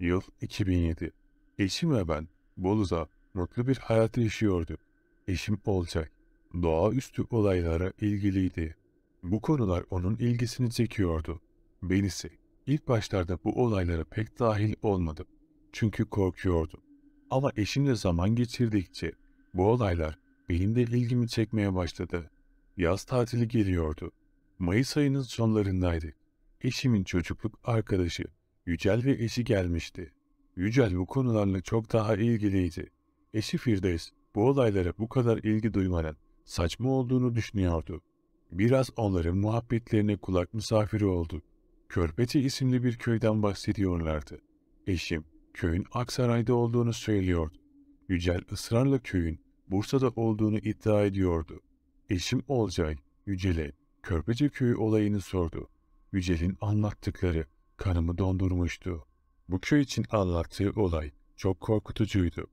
Yıl 2007. Eşim ve ben Bolu'da mutlu bir hayat yaşıyorduk. Eşim olacak. Doğaüstü olaylara ilgiliydi. Bu konular onun ilgisini çekiyordu. Ben ise ilk başlarda bu olaylara pek dahil olmadım. Çünkü korkuyordum. Ama eşimle zaman geçirdikçe bu olaylar benim de ilgimi çekmeye başladı. Yaz tatili geliyordu. Mayıs ayının sonlarındaydı. Eşimin çocukluk arkadaşı Yücel ve eşi gelmişti. Yücel bu konularla çok daha ilgiliydi. Eşi Firdevs bu olaylara bu kadar ilgi duymanın saçma olduğunu düşünüyordu. Biraz onların muhabbetlerine kulak misafiri oldu. Körpeti isimli bir köyden bahsediyorlardı. Eşim köyün Aksaray'da olduğunu söylüyordu. Yücel ısrarla köyün Bursa'da olduğunu iddia ediyordu. Eşim Olcay, Yücel'e Körpece köyü olayını sordu. Yücel'in anlattıkları kanımı dondurmuştu. Bu köy için anlattığı olay çok korkutucuydu.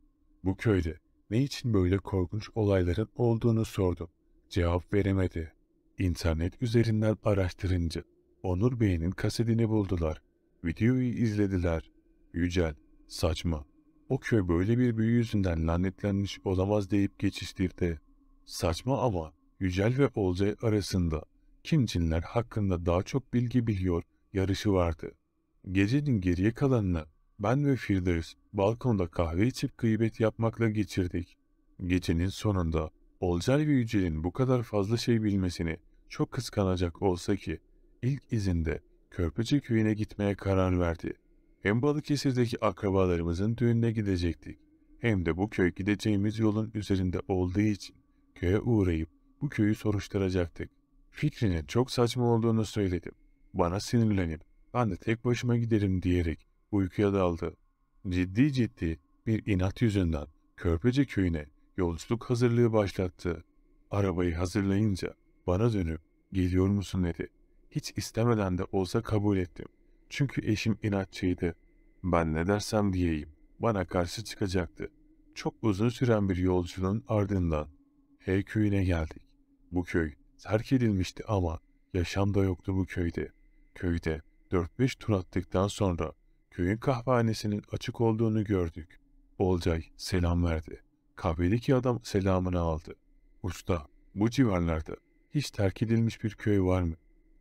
Bu köyde ne için böyle korkunç olayların olduğunu sordum. Cevap veremedi. İnternet üzerinden araştırınca Onur Bey'in kasetini buldular. Videoyu izlediler. Yücel, saçma. O köy böyle bir büyü yüzünden lanetlenmiş olamaz deyip geçiştirdi. Saçma ama Yücel ve Olcay arasında kim cinler hakkında daha çok bilgi biliyor yarışı vardı. Gecenin geriye kalanını ben ve Firdevs balkonda kahve içip gıybet yapmakla geçirdik. Gecenin sonunda Olcay ve Yücel'in bu kadar fazla şey bilmesini çok kıskanacak olsa ki ilk izinde Körpücü köyüne gitmeye karar verdi. Hem Balıkesir'deki akrabalarımızın düğününe gidecektik. Hem de bu köy gideceğimiz yolun üzerinde olduğu için köye uğrayıp bu köyü soruşturacaktık. Fikrinin çok saçma olduğunu söyledim. Bana sinirlenip ben de tek başıma giderim diyerek uykuya daldı. Ciddi ciddi bir inat yüzünden Körpece köyüne yolculuk hazırlığı başlattı. Arabayı hazırlayınca bana dönüp geliyor musun dedi. Hiç istemeden de olsa kabul ettim. Çünkü eşim inatçıydı. Ben ne dersem diyeyim bana karşı çıkacaktı. Çok uzun süren bir yolculuğun ardından H köyüne geldik. Bu köy terk edilmişti ama yaşam da yoktu bu köyde. Köyde 4-5 tur attıktan sonra köyün kahvehanesinin açık olduğunu gördük. Olcay selam verdi. Kahvedeki adam selamını aldı. Usta, bu civarlarda hiç terk edilmiş bir köy var mı?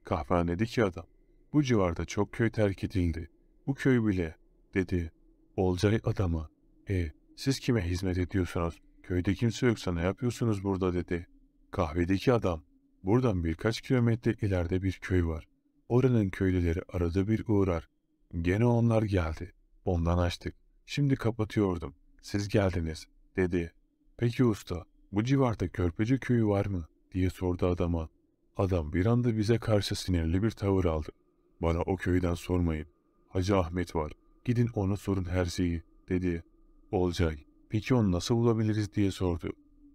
Kahvehanedeki adam, bu civarda çok köy terk edildi. Bu köy bile, dedi. Olcay adama, e siz kime hizmet ediyorsunuz? Köyde kimse yoksa ne yapıyorsunuz burada dedi. Kahvedeki adam, buradan birkaç kilometre ileride bir köy var. Oranın köylüleri arada bir uğrar. Gene onlar geldi. Ondan açtık. Şimdi kapatıyordum. Siz geldiniz, dedi. Peki usta, bu civarda körpeci köyü var mı? diye sordu adama. Adam bir anda bize karşı sinirli bir tavır aldı. Bana o köyden sormayın. Hacı Ahmet var. Gidin ona sorun her şeyi, dedi. Olcay, peki onu nasıl bulabiliriz diye sordu.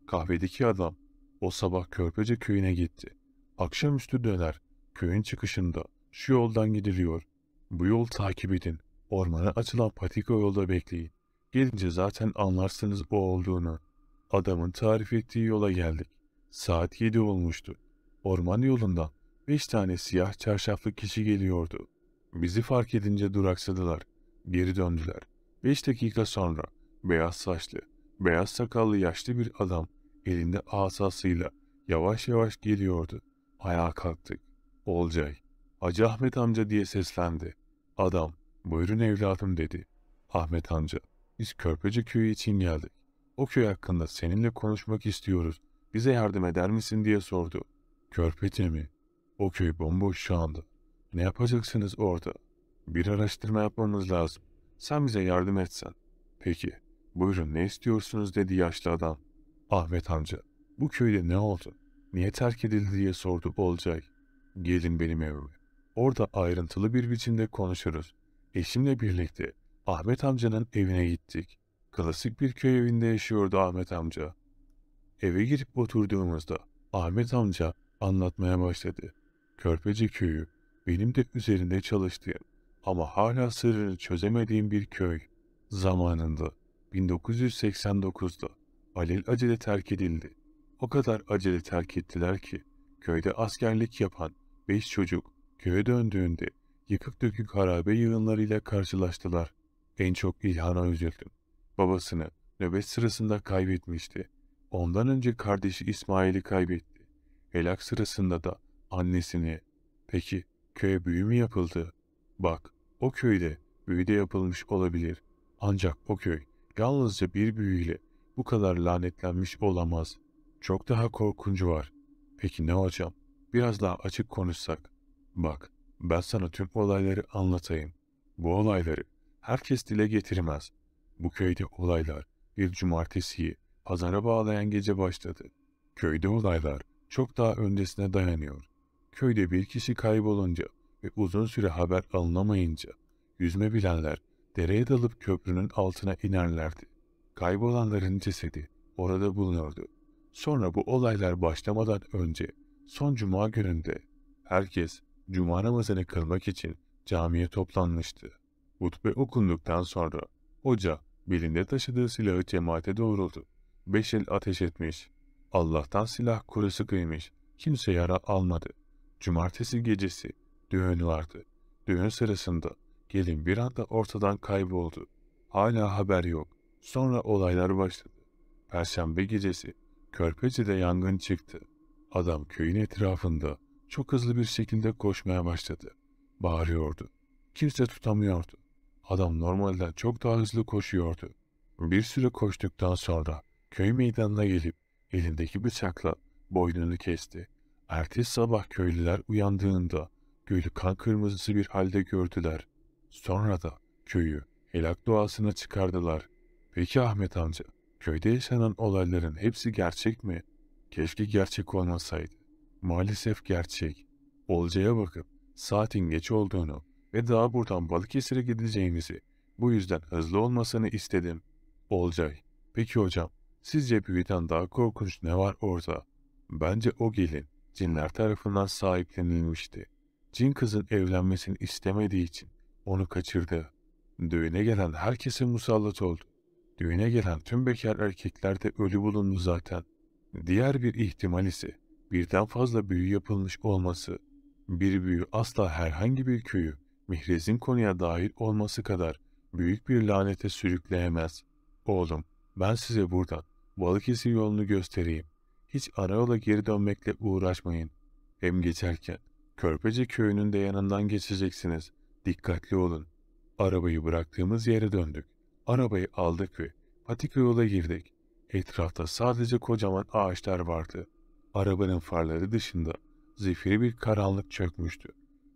Kahvedeki adam, o sabah körpece köyüne gitti. Akşamüstü döner, Köyün çıkışında şu yoldan gidiliyor. Bu yol takip edin. Ormana açılan patika yolda bekleyin. Gelince zaten anlarsınız o olduğunu. Adamın tarif ettiği yola geldik. Saat yedi olmuştu. Orman yolundan beş tane siyah çarşaflı kişi geliyordu. Bizi fark edince duraksadılar. Geri döndüler. Beş dakika sonra beyaz saçlı, beyaz sakallı yaşlı bir adam elinde asasıyla yavaş yavaş geliyordu. Ayağa kalktık. Olcay, Hacı Ahmet amca diye seslendi. Adam, buyurun evladım dedi. Ahmet amca, biz Körpece köyü için geldik. O köy hakkında seninle konuşmak istiyoruz. Bize yardım eder misin diye sordu. Körpece mi? O köy bomboş şu anda. Ne yapacaksınız orada? Bir araştırma yapmamız lazım. Sen bize yardım etsen. Peki, buyurun ne istiyorsunuz dedi yaşlı adam. Ahmet amca, bu köyde ne oldu? Niye terk edildi diye sordu Olcay. Gelin benim evime. Orada ayrıntılı bir biçimde konuşuruz. Eşimle birlikte Ahmet amcanın evine gittik. Klasik bir köy evinde yaşıyordu Ahmet amca. Eve girip oturduğumuzda Ahmet amca anlatmaya başladı. Körpeci köyü benim de üzerinde çalıştığım ama hala sırrını çözemediğim bir köy. Zamanında 1989'da Halil acele terk edildi. O kadar acele terk ettiler ki köyde askerlik yapan Beş çocuk köye döndüğünde yıkık dökük harabe yığınlarıyla karşılaştılar. En çok İlhan'a üzüldüm. Babasını nöbet sırasında kaybetmişti. Ondan önce kardeşi İsmail'i kaybetti. Helak sırasında da annesini. Peki köye büyü mü yapıldı? Bak o köyde büyü de yapılmış olabilir. Ancak o köy yalnızca bir büyüyle bu kadar lanetlenmiş olamaz. Çok daha korkuncu var. Peki ne hocam? Biraz daha açık konuşsak. Bak, ben sana tüm olayları anlatayım. Bu olayları herkes dile getirmez. Bu köyde olaylar bir cumartesiyi pazara bağlayan gece başladı. Köyde olaylar çok daha öncesine dayanıyor. Köyde bir kişi kaybolunca ve uzun süre haber alınamayınca yüzme bilenler dereye dalıp köprünün altına inerlerdi. Kaybolanların cesedi orada bulunuyordu. Sonra bu olaylar başlamadan önce Son cuma gününde herkes cuma namazını kılmak için camiye toplanmıştı. Hutbe okunduktan sonra hoca belinde taşıdığı silahı cemaate doğruldu. Beş el ateş etmiş. Allah'tan silah kurusu kıymış. Kimse yara almadı. Cumartesi gecesi düğün vardı. Düğün sırasında gelin bir anda ortadan kayboldu. Hala haber yok. Sonra olaylar başladı. Perşembe gecesi Körpece'de yangın çıktı. Adam köyün etrafında çok hızlı bir şekilde koşmaya başladı. Bağırıyordu. Kimse tutamıyordu. Adam normalden çok daha hızlı koşuyordu. Bir süre koştuktan sonra köy meydanına gelip elindeki bıçakla boynunu kesti. Ertesi sabah köylüler uyandığında gölü kan kırmızısı bir halde gördüler. Sonra da köyü helak doğasına çıkardılar. Peki Ahmet amca, köyde yaşanan olayların hepsi gerçek mi? Keşke gerçek olmasaydı. Maalesef gerçek. Olcaya bakıp saatin geç olduğunu ve daha buradan Balıkesir'e gideceğimizi bu yüzden hızlı olmasını istedim. Olcay, peki hocam sizce büyüden daha korkunç ne var orada? Bence o gelin cinler tarafından sahiplenilmişti. Cin kızın evlenmesini istemediği için onu kaçırdı. Düğüne gelen herkese musallat oldu. Düğüne gelen tüm bekar erkeklerde ölü bulundu zaten. Diğer bir ihtimal ise birden fazla büyü yapılmış olması. Bir büyü asla herhangi bir köyü mihrezin konuya dahil olması kadar büyük bir lanete sürükleyemez. Oğlum, ben size buradan Balıkesir yolunu göstereyim. Hiç arayola geri dönmekle uğraşmayın. Hem geçerken Körpece köyünün de yanından geçeceksiniz. Dikkatli olun. Arabayı bıraktığımız yere döndük. Arabayı aldık ve patika yola girdik. Etrafta sadece kocaman ağaçlar vardı. Arabanın farları dışında zifiri bir karanlık çökmüştü.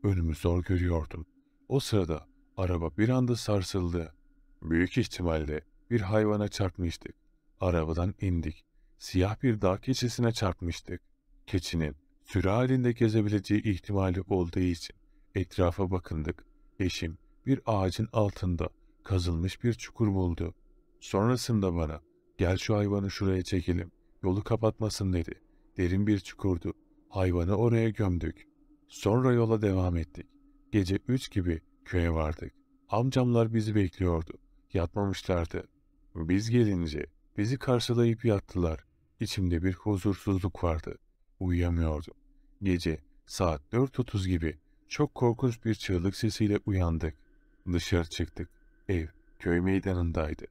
Önümü zor görüyordum. O sırada araba bir anda sarsıldı. Büyük ihtimalle bir hayvana çarpmıştık. Arabadan indik. Siyah bir dağ keçisine çarpmıştık. Keçinin sürü halinde gezebileceği ihtimali olduğu için etrafa bakındık. Eşim bir ağacın altında kazılmış bir çukur buldu. Sonrasında bana Gel şu hayvanı şuraya çekelim. Yolu kapatmasın dedi. Derin bir çukurdu. Hayvanı oraya gömdük. Sonra yola devam ettik. Gece üç gibi köye vardık. Amcamlar bizi bekliyordu. Yatmamışlardı. Biz gelince bizi karşılayıp yattılar. İçimde bir huzursuzluk vardı. Uyuyamıyordum. Gece saat 4.30 gibi çok korkunç bir çığlık sesiyle uyandık. Dışarı çıktık. Ev köy meydanındaydı.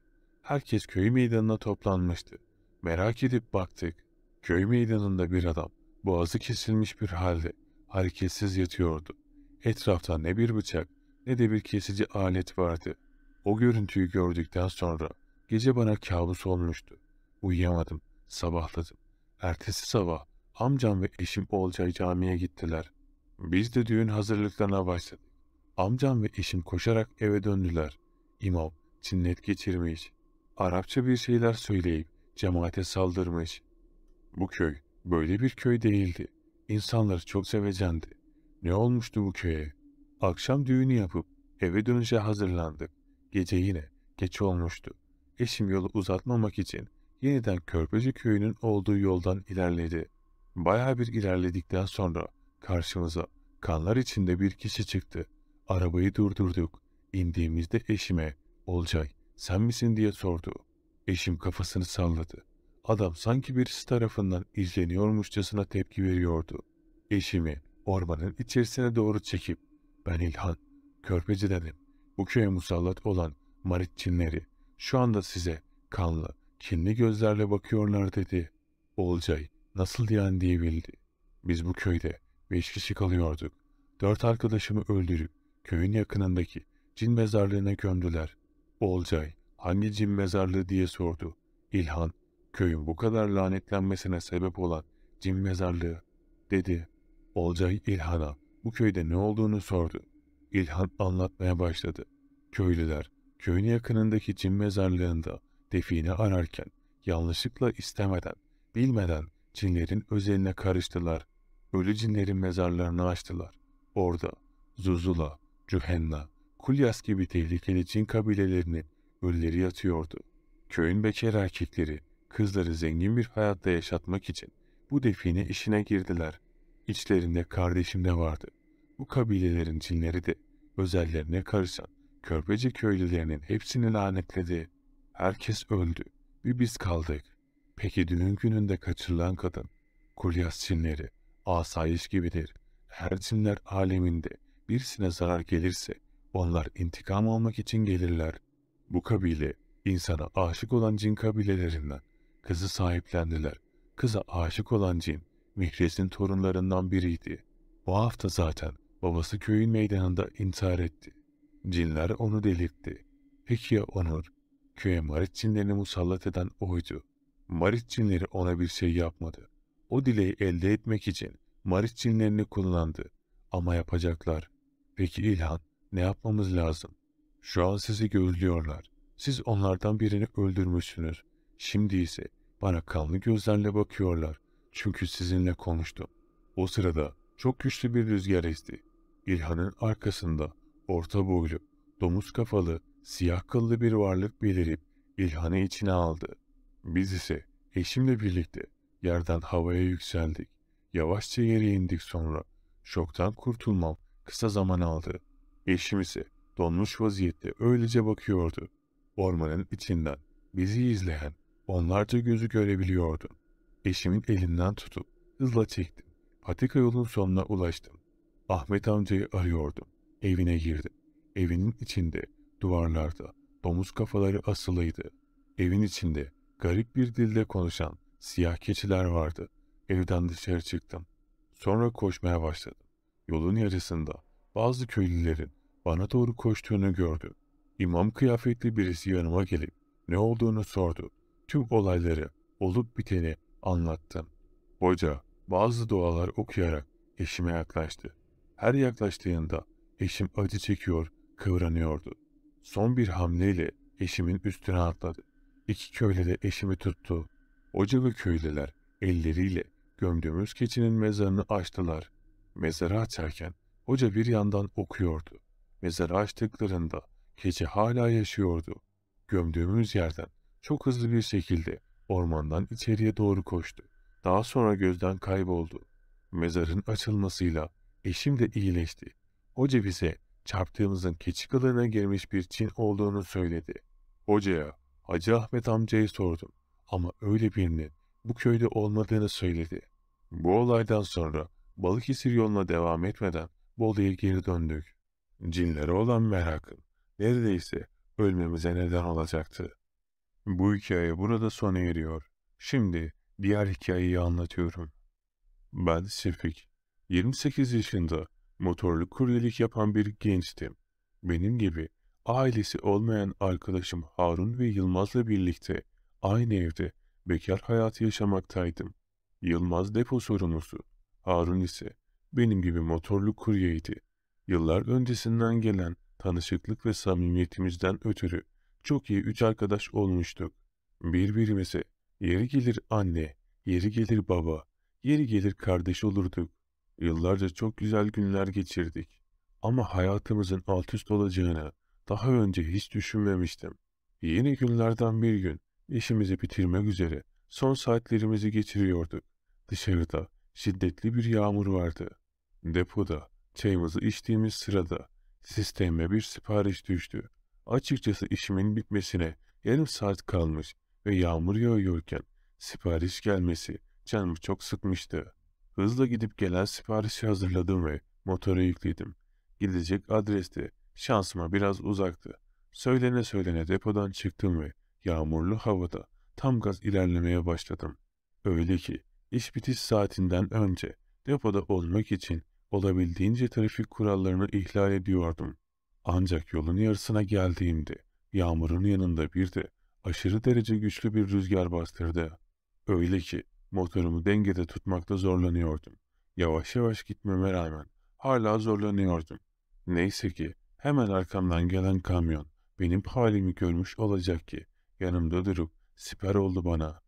Herkes köy meydanına toplanmıştı. Merak edip baktık. Köy meydanında bir adam, boğazı kesilmiş bir halde, hareketsiz yatıyordu. Etrafta ne bir bıçak ne de bir kesici alet vardı. O görüntüyü gördükten sonra gece bana kabus olmuştu. Uyuyamadım, sabahladım. Ertesi sabah amcam ve eşim Olcay camiye gittiler. Biz de düğün hazırlıklarına başladık. Amcam ve eşim koşarak eve döndüler. İmam cinnet geçirmiş. Arapça bir şeyler söyleyip cemaate saldırmış. Bu köy böyle bir köy değildi. İnsanlar çok sevecendi. Ne olmuştu bu köye? Akşam düğünü yapıp eve dönüşe hazırlandık. Gece yine geç olmuştu. Eşim yolu uzatmamak için yeniden Körpeci köyünün olduğu yoldan ilerledi. Bayağı bir ilerledikten sonra karşımıza kanlar içinde bir kişi çıktı. Arabayı durdurduk. İndiğimizde eşime, Olcay, sen misin diye sordu. Eşim kafasını salladı. Adam sanki birisi tarafından izleniyormuşçasına tepki veriyordu. Eşimi ormanın içerisine doğru çekip ben İlhan, dedim. Bu köye musallat olan Marit Çinleri şu anda size kanlı, kinli gözlerle bakıyorlar dedi. Olcay nasıl yani diyebildi. Biz bu köyde beş kişi kalıyorduk. Dört arkadaşımı öldürüp köyün yakınındaki cin mezarlığına gömdüler. Olcay, hangi cin mezarlığı diye sordu. İlhan, köyün bu kadar lanetlenmesine sebep olan cin mezarlığı, dedi. Olcay İlhan'a bu köyde ne olduğunu sordu. İlhan anlatmaya başladı. Köylüler, köyün yakınındaki cin mezarlığında define ararken, yanlışlıkla istemeden, bilmeden cinlerin özeline karıştılar. Ölü cinlerin mezarlarını açtılar. Orada Zuzula, Cühenna, Kulyas gibi tehlikeli cin kabilelerini ölüleri yatıyordu. Köyün bekar erkekleri, kızları zengin bir hayatta yaşatmak için bu define işine girdiler. İçlerinde kardeşim de vardı. Bu kabilelerin cinleri de özellerine karışan körpeci köylülerinin hepsini lanetledi. Herkes öldü ve biz kaldık. Peki düğün gününde kaçırılan kadın, Kulyas cinleri, asayiş gibidir. Her cinler aleminde birisine zarar gelirse onlar intikam almak için gelirler. Bu kabile insana aşık olan cin kabilelerinden kızı sahiplendiler. Kıza aşık olan cin Mihres'in torunlarından biriydi. Bu hafta zaten babası köyün meydanında intihar etti. Cinler onu delirtti. Peki ya Onur? Köye Marit cinlerini musallat eden oydu. Marit cinleri ona bir şey yapmadı. O dileği elde etmek için Marit cinlerini kullandı. Ama yapacaklar. Peki İlhan? Ne yapmamız lazım? Şu an sizi gözlüyorlar. Siz onlardan birini öldürmüşsünüz. Şimdi ise bana kanlı gözlerle bakıyorlar. Çünkü sizinle konuştum. O sırada çok güçlü bir rüzgar esti. İlhan'ın arkasında orta boylu, domuz kafalı, siyah kıllı bir varlık belirip İlhan'ı içine aldı. Biz ise eşimle birlikte yerden havaya yükseldik. Yavaşça yere indik sonra. Şoktan kurtulmam kısa zaman aldı.'' Eşim ise donmuş vaziyette öylece bakıyordu. Ormanın içinden bizi izleyen onlarca gözü görebiliyordu. Eşimin elinden tutup hızla çektim. Patika yolun sonuna ulaştım. Ahmet amcayı arıyordum. Evine girdim. Evinin içinde, duvarlarda domuz kafaları asılıydı. Evin içinde garip bir dilde konuşan siyah keçiler vardı. Evden dışarı çıktım. Sonra koşmaya başladım. Yolun yarısında bazı köylülerin bana doğru koştuğunu gördü. İmam kıyafetli birisi yanıma gelip ne olduğunu sordu. Tüm olayları, olup biteni anlattım. Hoca bazı dualar okuyarak eşime yaklaştı. Her yaklaştığında eşim acı çekiyor, kıvranıyordu. Son bir hamleyle eşimin üstüne atladı. İki köyle de eşimi tuttu. Hoca ve köylüler elleriyle gömdüğümüz keçinin mezarını açtılar. Mezarı açarken Hoca bir yandan okuyordu. Mezarı açtıklarında keçi hala yaşıyordu. Gömdüğümüz yerden çok hızlı bir şekilde ormandan içeriye doğru koştu. Daha sonra gözden kayboldu. Mezarın açılmasıyla eşim de iyileşti. Hoca bize çarptığımızın keçi kılığına girmiş bir Çin olduğunu söyledi. Hocaya Hacı Ahmet amcayı sordum ama öyle birinin bu köyde olmadığını söyledi. Bu olaydan sonra Balıkesir yoluna devam etmeden Bolu'ya geri döndük. Cinlere olan merakım neredeyse ölmemize neden olacaktı. Bu hikaye burada sona eriyor. Şimdi diğer hikayeyi anlatıyorum. Ben Sefik. 28 yaşında motorlu kuryelik yapan bir gençtim. Benim gibi ailesi olmayan arkadaşım Harun ve Yılmaz'la birlikte aynı evde bekar hayat yaşamaktaydım. Yılmaz depo sorumlusu, Harun ise benim gibi motorlu kuryeydi. Yıllar öncesinden gelen tanışıklık ve samimiyetimizden ötürü çok iyi üç arkadaş olmuştuk. Birbirimize yeri gelir anne, yeri gelir baba, yeri gelir kardeş olurduk. Yıllarca çok güzel günler geçirdik. Ama hayatımızın alt üst olacağını daha önce hiç düşünmemiştim. Yeni günlerden bir gün işimizi bitirmek üzere son saatlerimizi geçiriyorduk. Dışarıda şiddetli bir yağmur vardı. Depoda çayımızı içtiğimiz sırada sisteme bir sipariş düştü. Açıkçası işimin bitmesine yarım saat kalmış ve yağmur yağıyorken sipariş gelmesi canımı çok sıkmıştı. Hızla gidip gelen siparişi hazırladım ve motora yükledim. Gidecek adreste şansıma biraz uzaktı. Söylene söylene depodan çıktım ve yağmurlu havada tam gaz ilerlemeye başladım. Öyle ki iş bitiş saatinden önce depoda olmak için Olabildiğince trafik kurallarını ihlal ediyordum. Ancak yolun yarısına geldiğimde yağmurun yanında bir de aşırı derece güçlü bir rüzgar bastırdı. Öyle ki motorumu dengede tutmakta zorlanıyordum. Yavaş yavaş gitmeme rağmen hala zorlanıyordum. Neyse ki hemen arkamdan gelen kamyon benim halimi görmüş olacak ki yanımda durup siper oldu bana.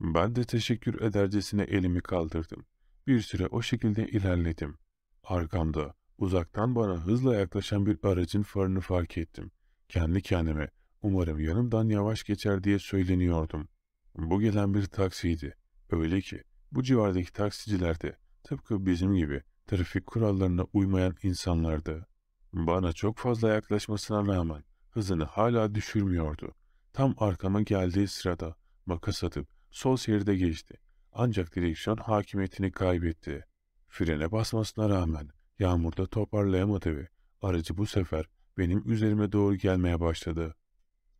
Ben de teşekkür edercesine elimi kaldırdım. Bir süre o şekilde ilerledim. Arkamda, uzaktan bana hızla yaklaşan bir aracın farını fark ettim. Kendi kendime, umarım yanımdan yavaş geçer diye söyleniyordum. Bu gelen bir taksiydi. Öyle ki, bu civardaki taksiciler de tıpkı bizim gibi trafik kurallarına uymayan insanlardı. Bana çok fazla yaklaşmasına rağmen hızını hala düşürmüyordu. Tam arkama geldiği sırada makas atıp sol şeride geçti. Ancak direksiyon hakimiyetini kaybetti. Frene basmasına rağmen yağmurda toparlayamadı ve aracı bu sefer benim üzerime doğru gelmeye başladı.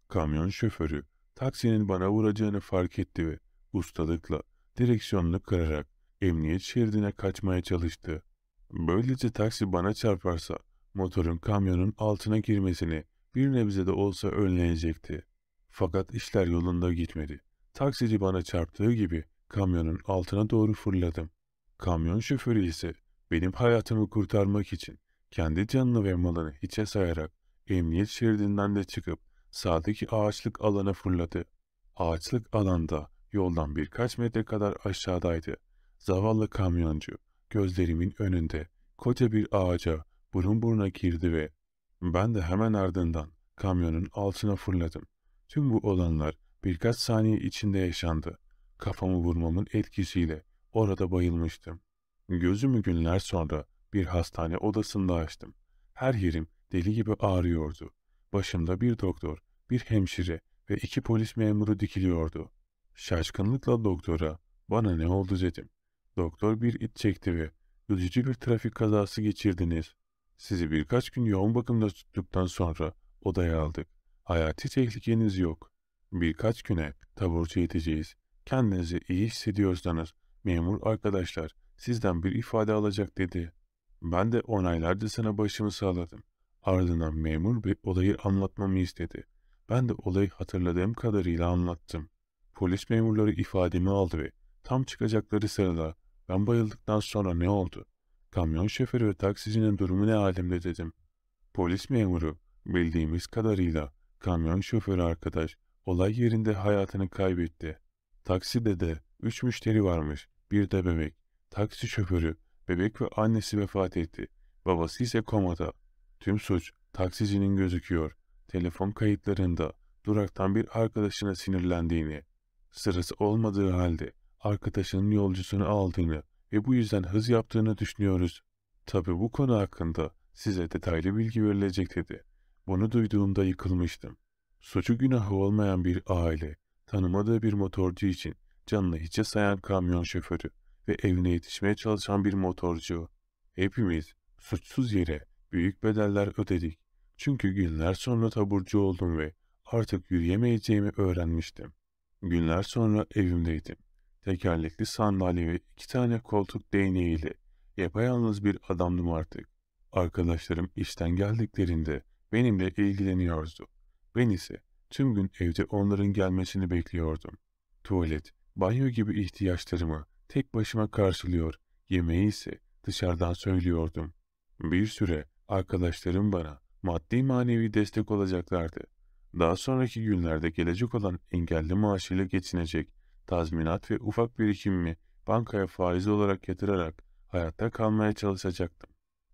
Kamyon şoförü taksinin bana vuracağını fark etti ve ustalıkla direksiyonunu kırarak emniyet şeridine kaçmaya çalıştı. Böylece taksi bana çarparsa motorun kamyonun altına girmesini bir nebze de olsa önleyecekti. Fakat işler yolunda gitmedi. Taksici bana çarptığı gibi Kamyonun altına doğru fırladım. Kamyon şoförü ise benim hayatımı kurtarmak için kendi canını ve malını hiçe sayarak emniyet şeridinden de çıkıp sağdaki ağaçlık alana fırladı. Ağaçlık alanda yoldan birkaç metre kadar aşağıdaydı. Zavallı kamyoncu gözlerimin önünde koca bir ağaca burun buruna girdi ve ben de hemen ardından kamyonun altına fırladım. Tüm bu olanlar birkaç saniye içinde yaşandı. Kafamı vurmamın etkisiyle orada bayılmıştım. Gözümü günler sonra bir hastane odasında açtım. Her yerim deli gibi ağrıyordu. Başımda bir doktor, bir hemşire ve iki polis memuru dikiliyordu. Şaşkınlıkla doktora bana ne oldu dedim. Doktor bir it çekti ve üzücü bir trafik kazası geçirdiniz. Sizi birkaç gün yoğun bakımda tuttuktan sonra odaya aldık. Hayati tehlikeniz yok. Birkaç güne taburcu edeceğiz. Kendinizi iyi hissediyorsanız memur arkadaşlar sizden bir ifade alacak dedi. Ben de onaylarca sana başımı salladım. Ardından memur bir olayı anlatmamı istedi. Ben de olayı hatırladığım kadarıyla anlattım. Polis memurları ifademi aldı ve tam çıkacakları sırada ben bayıldıktan sonra ne oldu? Kamyon şoförü ve taksicinin durumu ne alemde dedim. Polis memuru bildiğimiz kadarıyla kamyon şoförü arkadaş olay yerinde hayatını kaybetti. Takside de üç müşteri varmış. Bir de bebek. Taksi şoförü, bebek ve annesi vefat etti. Babası ise komada. Tüm suç taksicinin gözüküyor. Telefon kayıtlarında duraktan bir arkadaşına sinirlendiğini, sırası olmadığı halde arkadaşının yolcusunu aldığını ve bu yüzden hız yaptığını düşünüyoruz. Tabi bu konu hakkında size detaylı bilgi verilecek dedi. Bunu duyduğumda yıkılmıştım. Suçu günahı olmayan bir aile Tanımadığı bir motorcu için canını hiçe sayan kamyon şoförü ve evine yetişmeye çalışan bir motorcu. Hepimiz suçsuz yere büyük bedeller ödedik. Çünkü günler sonra taburcu oldum ve artık yürüyemeyeceğimi öğrenmiştim. Günler sonra evimdeydim. Tekerlekli sandalye ve iki tane koltuk değneğiyle yapayalnız bir adamdım artık. Arkadaşlarım işten geldiklerinde benimle ilgileniyordu. Ben ise Tüm gün evde onların gelmesini bekliyordum. Tuvalet, banyo gibi ihtiyaçlarımı tek başıma karşılıyor, yemeği ise dışarıdan söylüyordum. Bir süre arkadaşlarım bana maddi manevi destek olacaklardı. Daha sonraki günlerde gelecek olan engelli maaşıyla geçinecek, tazminat ve ufak birikimimi bankaya faiz olarak yatırarak hayatta kalmaya çalışacaktım.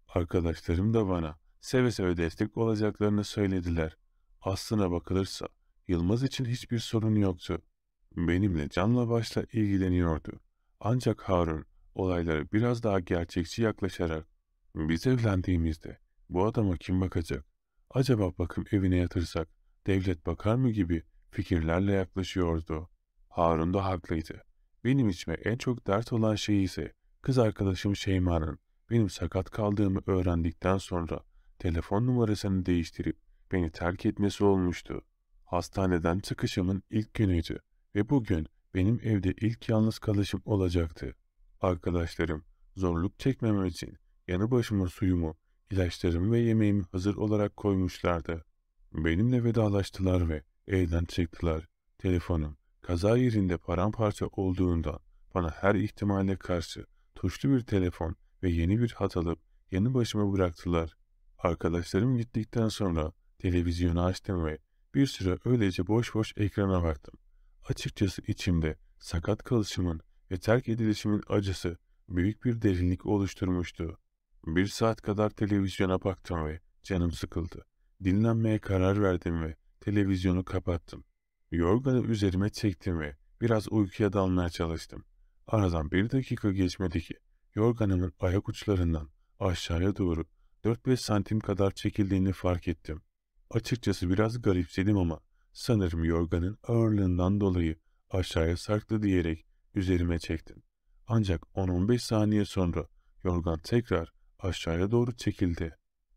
Arkadaşlarım da bana seve seve destek olacaklarını söylediler. Aslına bakılırsa Yılmaz için hiçbir sorun yoktu. Benimle canla başla ilgileniyordu. Ancak Harun olaylara biraz daha gerçekçi yaklaşarak biz evlendiğimizde bu adama kim bakacak? Acaba bakım evine yatırsak devlet bakar mı gibi fikirlerle yaklaşıyordu. Harun da haklıydı. Benim içime en çok dert olan şey ise kız arkadaşım Şeyma'nın benim sakat kaldığımı öğrendikten sonra telefon numarasını değiştirip beni terk etmesi olmuştu. Hastaneden çıkışımın ilk günüydü ve bugün benim evde ilk yalnız kalışım olacaktı. Arkadaşlarım zorluk çekmemem için yanı başıma suyumu, ilaçlarımı ve yemeğimi hazır olarak koymuşlardı. Benimle vedalaştılar ve evden çıktılar. Telefonum kaza yerinde paramparça olduğundan bana her ihtimale karşı tuşlu bir telefon ve yeni bir hat alıp yanı başıma bıraktılar. Arkadaşlarım gittikten sonra Televizyonu açtım ve bir süre öylece boş boş ekrana baktım. Açıkçası içimde sakat kalışımın ve terk edilişimin acısı büyük bir derinlik oluşturmuştu. Bir saat kadar televizyona baktım ve canım sıkıldı. Dinlenmeye karar verdim ve televizyonu kapattım. Yorganı üzerime çektim ve biraz uykuya dalmaya çalıştım. Aradan bir dakika geçmedi ki yorganımın ayak uçlarından aşağıya doğru 4-5 santim kadar çekildiğini fark ettim. Açıkçası biraz garipsedim ama sanırım yorganın ağırlığından dolayı aşağıya sarktı diyerek üzerime çektim. Ancak 10-15 saniye sonra yorgan tekrar aşağıya doğru çekildi.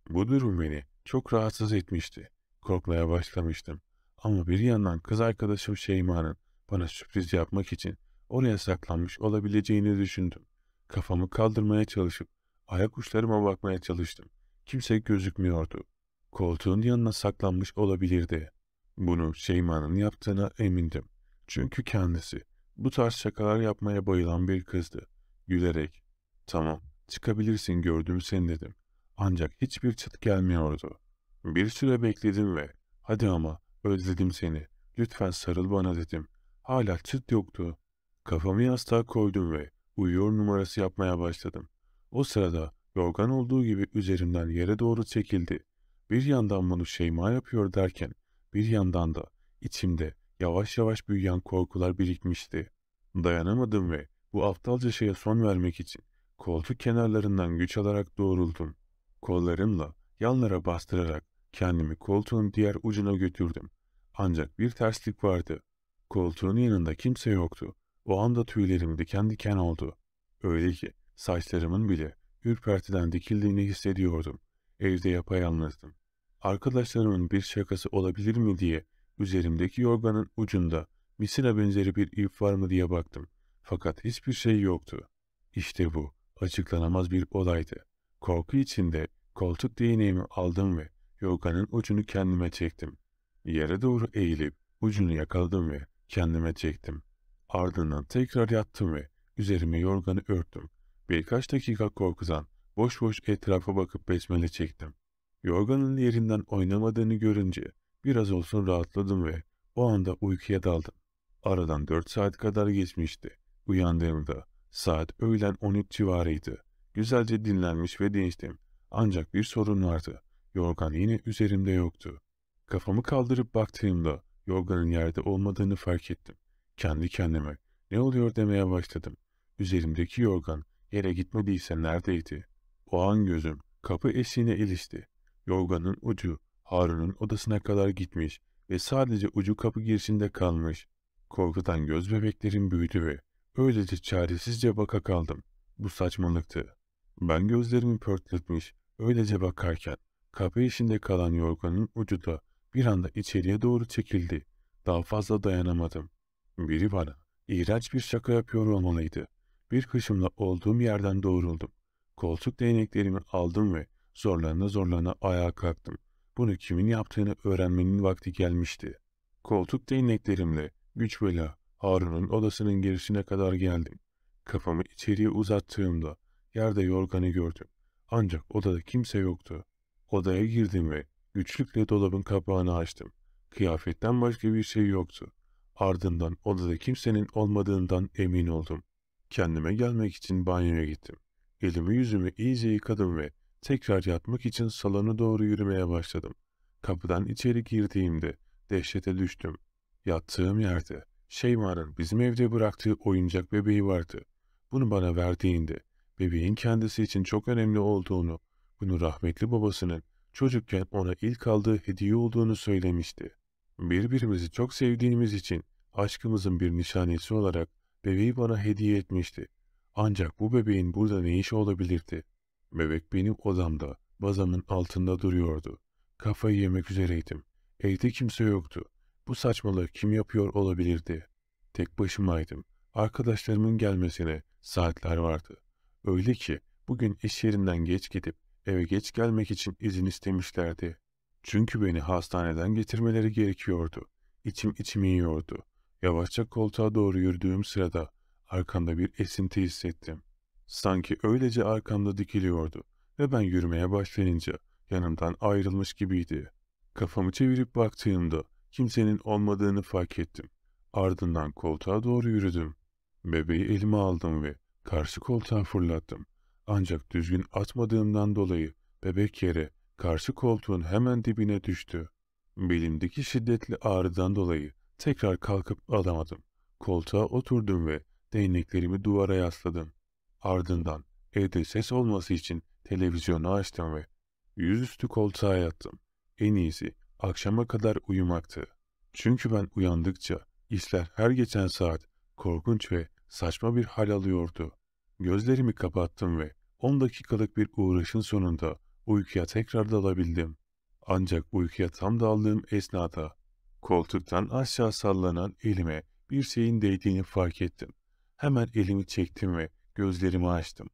Bu durum beni çok rahatsız etmişti. Korkmaya başlamıştım. Ama bir yandan kız arkadaşım Şeyma'nın bana sürpriz yapmak için oraya saklanmış olabileceğini düşündüm. Kafamı kaldırmaya çalışıp ayak uçlarıma bakmaya çalıştım. Kimse gözükmüyordu koltuğun yanına saklanmış olabilirdi. Bunu Şeyma'nın yaptığına emindim. Çünkü kendisi bu tarz şakalar yapmaya bayılan bir kızdı. Gülerek, tamam çıkabilirsin gördüm seni dedim. Ancak hiçbir çıt gelmiyordu. Bir süre bekledim ve hadi ama özledim seni lütfen sarıl bana dedim. Hala çıt yoktu. Kafamı yastığa koydum ve uyuyor numarası yapmaya başladım. O sırada yorgan olduğu gibi üzerimden yere doğru çekildi. Bir yandan bunu Şeyma yapıyor derken, bir yandan da içimde yavaş yavaş büyüyen korkular birikmişti. Dayanamadım ve bu aptalca şeye son vermek için koltuk kenarlarından güç alarak doğruldum. Kollarımla yanlara bastırarak kendimi koltuğun diğer ucuna götürdüm. Ancak bir terslik vardı. Koltuğun yanında kimse yoktu. O anda tüylerim diken diken oldu. Öyle ki saçlarımın bile ürpertiden dikildiğini hissediyordum. Evde yapayalnızdım. Arkadaşlarımın bir şakası olabilir mi diye üzerimdeki yorganın ucunda misina benzeri bir ip var mı diye baktım. Fakat hiçbir şey yoktu. İşte bu açıklanamaz bir olaydı. Korku içinde koltuk değneğimi aldım ve yorganın ucunu kendime çektim. Yere doğru eğilip ucunu yakaladım ve kendime çektim. Ardından tekrar yattım ve üzerime yorganı örttüm. Birkaç dakika korkudan Boş boş etrafa bakıp besmele çektim. Yorganın yerinden oynamadığını görünce biraz olsun rahatladım ve o anda uykuya daldım. Aradan dört saat kadar geçmişti. Uyandığımda saat öğlen 13 civarıydı. Güzelce dinlenmiş ve dinçtim. Ancak bir sorun vardı. Yorgan yine üzerimde yoktu. Kafamı kaldırıp baktığımda yorganın yerde olmadığını fark ettim. Kendi kendime ne oluyor demeye başladım. Üzerimdeki yorgan yere gitmediyse neredeydi? O an gözüm kapı eşiğine ilişti. Yorganın ucu Harun'un odasına kadar gitmiş ve sadece ucu kapı girişinde kalmış. Korkudan göz bebeklerim büyüdü ve öylece çaresizce baka kaldım. Bu saçmalıktı. Ben gözlerimi pörtletmiş, öylece bakarken kapı işinde kalan yorganın ucu da bir anda içeriye doğru çekildi. Daha fazla dayanamadım. Biri bana iğrenç bir şaka yapıyor olmalıydı. Bir kışımla olduğum yerden doğruldum. Koltuk değneklerimi aldım ve zorlarına zorlarına ayağa kalktım. Bunu kimin yaptığını öğrenmenin vakti gelmişti. Koltuk değneklerimle güç bela Harun'un odasının girişine kadar geldim. Kafamı içeriye uzattığımda yerde yorganı gördüm. Ancak odada kimse yoktu. Odaya girdim ve güçlükle dolabın kapağını açtım. Kıyafetten başka bir şey yoktu. Ardından odada kimsenin olmadığından emin oldum. Kendime gelmek için banyoya gittim. Elimi yüzümü iyice yıkadım ve tekrar yatmak için salona doğru yürümeye başladım. Kapıdan içeri girdiğimde dehşete düştüm. Yattığım yerde Şeyma'nın bizim evde bıraktığı oyuncak bebeği vardı. Bunu bana verdiğinde bebeğin kendisi için çok önemli olduğunu, bunu rahmetli babasının çocukken ona ilk aldığı hediye olduğunu söylemişti. Birbirimizi çok sevdiğimiz için aşkımızın bir nişanesi olarak bebeği bana hediye etmişti. Ancak bu bebeğin burada ne işi olabilirdi? Bebek benim odamda, bazamın altında duruyordu. Kafayı yemek üzereydim. Evde kimse yoktu. Bu saçmalığı kim yapıyor olabilirdi? Tek başımaydım. Arkadaşlarımın gelmesine saatler vardı. Öyle ki bugün iş yerinden geç gidip eve geç gelmek için izin istemişlerdi. Çünkü beni hastaneden getirmeleri gerekiyordu. İçim içimi yiyordu. Yavaşça koltuğa doğru yürüdüğüm sırada Arkamda bir esinti hissettim. Sanki öylece arkamda dikiliyordu ve ben yürümeye başlayınca yanımdan ayrılmış gibiydi. Kafamı çevirip baktığımda kimsenin olmadığını fark ettim. Ardından koltuğa doğru yürüdüm. Bebeği elime aldım ve karşı koltuğa fırlattım. Ancak düzgün atmadığımdan dolayı bebek yere karşı koltuğun hemen dibine düştü. Belimdeki şiddetli ağrıdan dolayı tekrar kalkıp alamadım. Koltuğa oturdum ve Değneklerimi duvara yasladım. Ardından evde ses olması için televizyonu açtım ve yüzüstü koltuğa yattım. En iyisi akşama kadar uyumaktı. Çünkü ben uyandıkça işler her geçen saat korkunç ve saçma bir hal alıyordu. Gözlerimi kapattım ve 10 dakikalık bir uğraşın sonunda uykuya tekrar dalabildim. Ancak uykuya tam daldığım esnada koltuktan aşağı sallanan elime bir şeyin değdiğini fark ettim. Hemen elimi çektim ve gözlerimi açtım.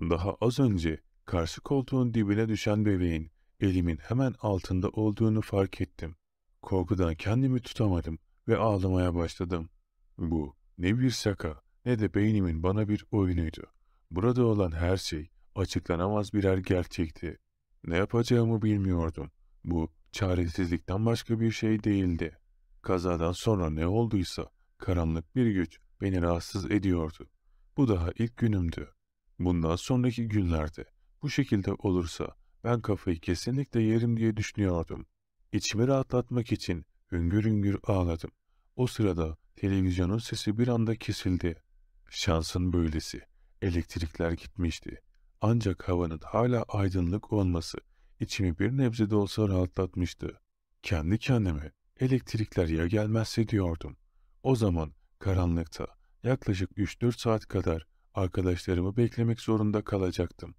Daha az önce karşı koltuğun dibine düşen bebeğin elimin hemen altında olduğunu fark ettim. Korkudan kendimi tutamadım ve ağlamaya başladım. Bu ne bir şaka ne de beynimin bana bir oyunuydu. Burada olan her şey açıklanamaz birer gerçekti. Ne yapacağımı bilmiyordum. Bu çaresizlikten başka bir şey değildi. Kazadan sonra ne olduysa karanlık bir güç beni rahatsız ediyordu. Bu daha ilk günümdü. Bundan sonraki günlerde bu şekilde olursa ben kafayı kesinlikle yerim diye düşünüyordum. İçimi rahatlatmak için hüngür hüngür ağladım. O sırada televizyonun sesi bir anda kesildi. Şansın böylesi. Elektrikler gitmişti. Ancak havanın hala aydınlık olması içimi bir nebze de olsa rahatlatmıştı. Kendi kendime elektrikler ya gelmezse diyordum. O zaman Karanlıkta yaklaşık 3-4 saat kadar arkadaşlarımı beklemek zorunda kalacaktım.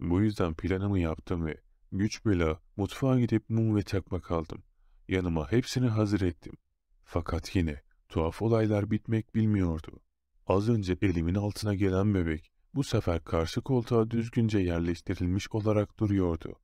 Bu yüzden planımı yaptım ve güç bela mutfağa gidip mum ve takmak aldım. Yanıma hepsini hazır ettim. Fakat yine tuhaf olaylar bitmek bilmiyordu. Az önce elimin altına gelen bebek bu sefer karşı koltuğa düzgünce yerleştirilmiş olarak duruyordu.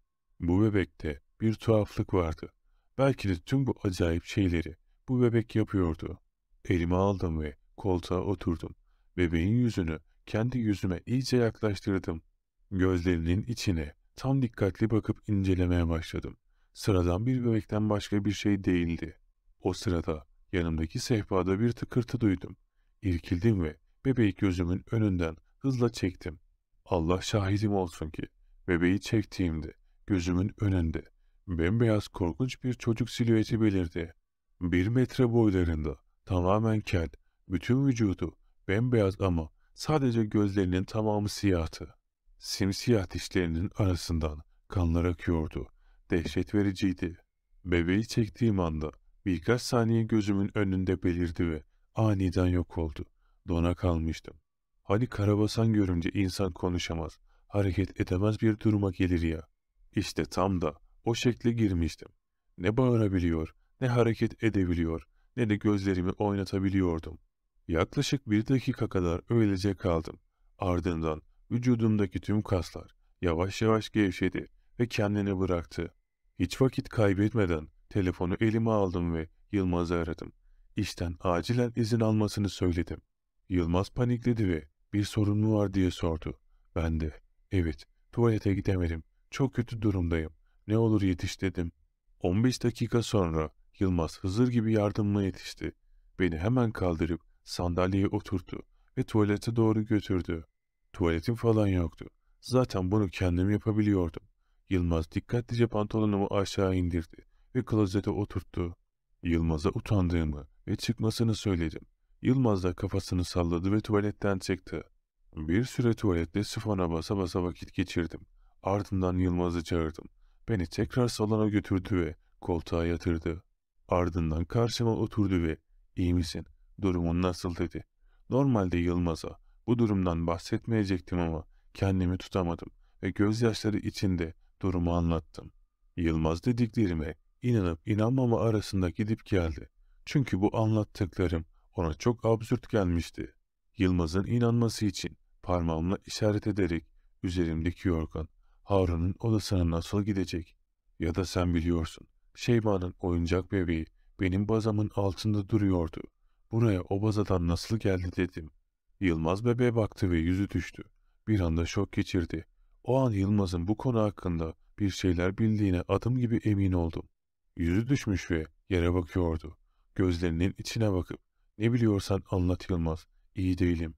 Bu bebekte bir tuhaflık vardı. Belki de tüm bu acayip şeyleri bu bebek yapıyordu. Elime aldım ve koltuğa oturdum. Bebeğin yüzünü kendi yüzüme iyice yaklaştırdım. Gözlerinin içine tam dikkatli bakıp incelemeye başladım. Sıradan bir bebekten başka bir şey değildi. O sırada yanımdaki sehpada bir tıkırtı duydum. İrkildim ve bebeği gözümün önünden hızla çektim. Allah şahidim olsun ki bebeği çektiğimde gözümün önünde bembeyaz korkunç bir çocuk silüeti belirdi. Bir metre boylarında Tamamen kel, bütün vücudu bembeyaz ama sadece gözlerinin tamamı siyahtı. Simsiyah dişlerinin arasından kanlar akıyordu. Dehşet vericiydi. Bebeği çektiğim anda birkaç saniye gözümün önünde belirdi ve aniden yok oldu. Dona kalmıştım. Hani karabasan görünce insan konuşamaz, hareket edemez bir duruma gelir ya. İşte tam da o şekle girmiştim. Ne bağırabiliyor, ne hareket edebiliyor, ne de gözlerimi oynatabiliyordum. Yaklaşık bir dakika kadar öylece kaldım. Ardından vücudumdaki tüm kaslar yavaş yavaş gevşedi ve kendini bıraktı. Hiç vakit kaybetmeden telefonu elime aldım ve Yılmaz'ı aradım. İşten acilen izin almasını söyledim. Yılmaz panikledi ve bir sorun mu var diye sordu. Ben de evet tuvalete gidemedim çok kötü durumdayım ne olur yetiş dedim. 15 dakika sonra Yılmaz Hızır gibi yardımına yetişti. Beni hemen kaldırıp sandalyeye oturttu ve tuvalete doğru götürdü. Tuvaletim falan yoktu. Zaten bunu kendim yapabiliyordum. Yılmaz dikkatlice pantolonumu aşağı indirdi ve klozete oturttu. Yılmaz'a utandığımı ve çıkmasını söyledim. Yılmaz da kafasını salladı ve tuvaletten çıktı. Bir süre tuvalette sifona basa basa vakit geçirdim. Ardından Yılmaz'ı çağırdım. Beni tekrar salona götürdü ve koltuğa yatırdı. Ardından karşıma oturdu ve iyi misin? Durumun nasıl dedi. Normalde Yılmaz'a bu durumdan bahsetmeyecektim ama kendimi tutamadım ve gözyaşları içinde durumu anlattım. Yılmaz dediklerime inanıp inanmama arasında gidip geldi. Çünkü bu anlattıklarım ona çok absürt gelmişti. Yılmaz'ın inanması için parmağımla işaret ederek üzerimdeki yorgan Harun'un odasına nasıl gidecek? Ya da sen biliyorsun. Şeyma'nın oyuncak bebeği benim bazamın altında duruyordu. Buraya o bazadan nasıl geldi dedim. Yılmaz bebeğe baktı ve yüzü düştü. Bir anda şok geçirdi. O an Yılmaz'ın bu konu hakkında bir şeyler bildiğine adım gibi emin oldum. Yüzü düşmüş ve yere bakıyordu. Gözlerinin içine bakıp ne biliyorsan anlat Yılmaz. İyi değilim.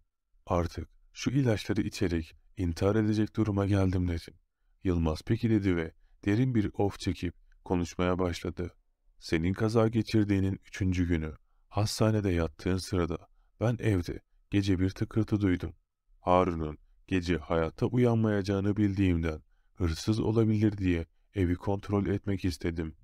Artık şu ilaçları içerek intihar edecek duruma geldim dedim. Yılmaz peki dedi ve derin bir of çekip Konuşmaya başladı. Senin kaza geçirdiğinin üçüncü günü, hastanede yattığın sırada, ben evde, gece bir tıkırtı duydum. Harun'un gece hayatta uyanmayacağını bildiğimden, hırsız olabilir diye evi kontrol etmek istedim.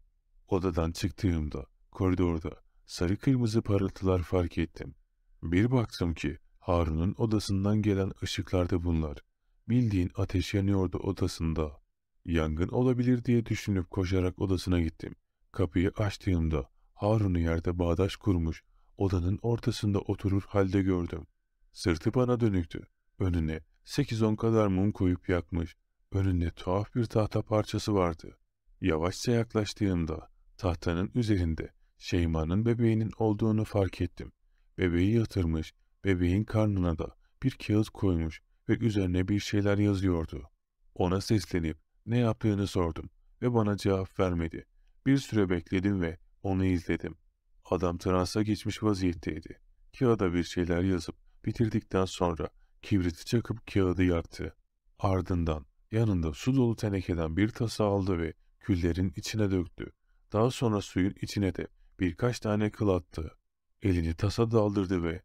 Odadan çıktığımda, koridorda, sarı kırmızı parıltılar fark ettim. Bir baktım ki, Harun'un odasından gelen ışıklarda bunlar. Bildiğin ateş yanıyordu odasında. Yangın olabilir diye düşünüp koşarak odasına gittim. Kapıyı açtığımda Harun'u yerde bağdaş kurmuş, odanın ortasında oturur halde gördüm. Sırtı bana dönüktü. Önüne 8-10 kadar mum koyup yakmış. Önünde tuhaf bir tahta parçası vardı. Yavaşça yaklaştığımda tahtanın üzerinde Şeyma'nın bebeğinin olduğunu fark ettim. Bebeği yatırmış, bebeğin karnına da bir kağıt koymuş ve üzerine bir şeyler yazıyordu. Ona seslenip ne yaptığını sordum ve bana cevap vermedi. Bir süre bekledim ve onu izledim. Adam transa geçmiş vaziyetteydi. Kağıda bir şeyler yazıp bitirdikten sonra kibriti çakıp kağıdı yaktı. Ardından yanında su dolu tenekeden bir tasa aldı ve küllerin içine döktü. Daha sonra suyun içine de birkaç tane kıl attı. Elini tasa daldırdı ve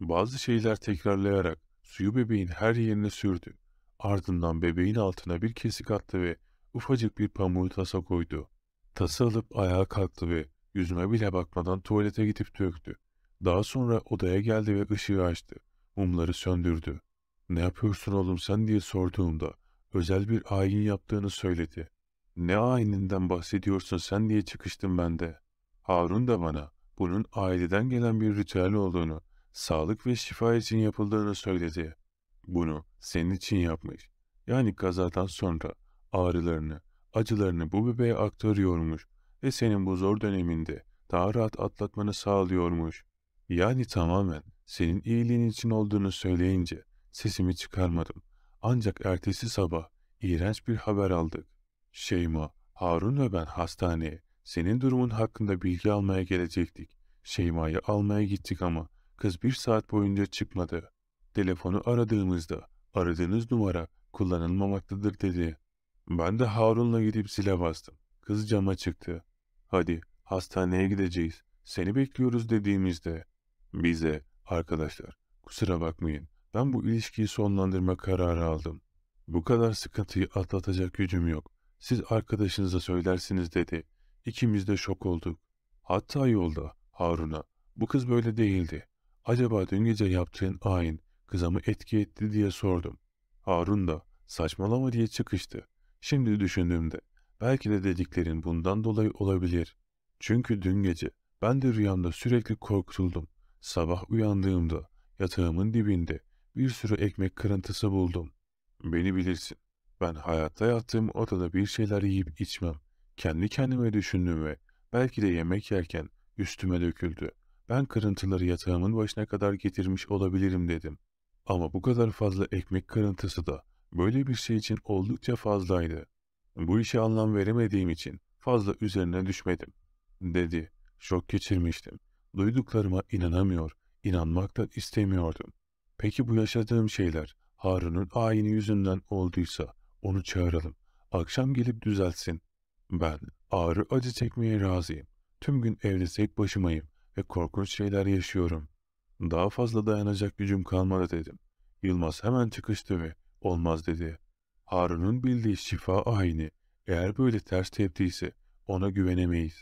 bazı şeyler tekrarlayarak suyu bebeğin her yerine sürdü. Ardından bebeğin altına bir kesik attı ve ufacık bir pamuğu tasa koydu. Tası alıp ayağa kalktı ve yüzüme bile bakmadan tuvalete gidip döktü. Daha sonra odaya geldi ve ışığı açtı. Mumları söndürdü. Ne yapıyorsun oğlum sen diye sorduğumda özel bir ayin yaptığını söyledi. Ne ayininden bahsediyorsun sen diye çıkıştım ben de. Harun da bana bunun aileden gelen bir ritüel olduğunu, sağlık ve şifa için yapıldığını söyledi. Bunu senin için yapmış. Yani kazadan sonra ağrılarını, acılarını bu bebeğe aktarıyormuş ve senin bu zor döneminde daha rahat atlatmanı sağlıyormuş. Yani tamamen senin iyiliğin için olduğunu söyleyince sesimi çıkarmadım. Ancak ertesi sabah iğrenç bir haber aldık. Şeyma, Harun ve ben hastaneye senin durumun hakkında bilgi almaya gelecektik. Şeyma'yı almaya gittik ama kız bir saat boyunca çıkmadı. Telefonu aradığımızda aradığınız numara kullanılmamaktadır dedi. Ben de Harun'la gidip zile bastım. Kız cama çıktı. Hadi hastaneye gideceğiz. Seni bekliyoruz dediğimizde. Bize arkadaşlar kusura bakmayın ben bu ilişkiyi sonlandırma kararı aldım. Bu kadar sıkıntıyı atlatacak gücüm yok. Siz arkadaşınıza söylersiniz dedi. İkimiz de şok olduk. Hatta yolda Harun'a bu kız böyle değildi. Acaba dün gece yaptığın ayin Kızamı etki etti diye sordum. Harun da saçmalama diye çıkıştı. Şimdi düşündüğümde belki de dediklerin bundan dolayı olabilir. Çünkü dün gece ben de rüyamda sürekli korkutuldum. Sabah uyandığımda yatağımın dibinde bir sürü ekmek kırıntısı buldum. Beni bilirsin. Ben hayatta yattığım odada bir şeyler yiyip içmem. Kendi kendime düşündüm ve belki de yemek yerken üstüme döküldü. Ben kırıntıları yatağımın başına kadar getirmiş olabilirim dedim. Ama bu kadar fazla ekmek kırıntısı da böyle bir şey için oldukça fazlaydı. Bu işe anlam veremediğim için fazla üzerine düşmedim, dedi. Şok geçirmiştim. Duyduklarıma inanamıyor, inanmak da istemiyordum. Peki bu yaşadığım şeyler Harun'un ayini yüzünden olduysa onu çağıralım. Akşam gelip düzelsin. Ben ağrı acı çekmeye razıyım. Tüm gün evde tek başımayım ve korkunç şeyler yaşıyorum. Daha fazla dayanacak gücüm kalmadı dedim. Yılmaz hemen çıkıştı ve olmaz dedi. Harun'un bildiği şifa aynı. Eğer böyle ters teptiyse ona güvenemeyiz.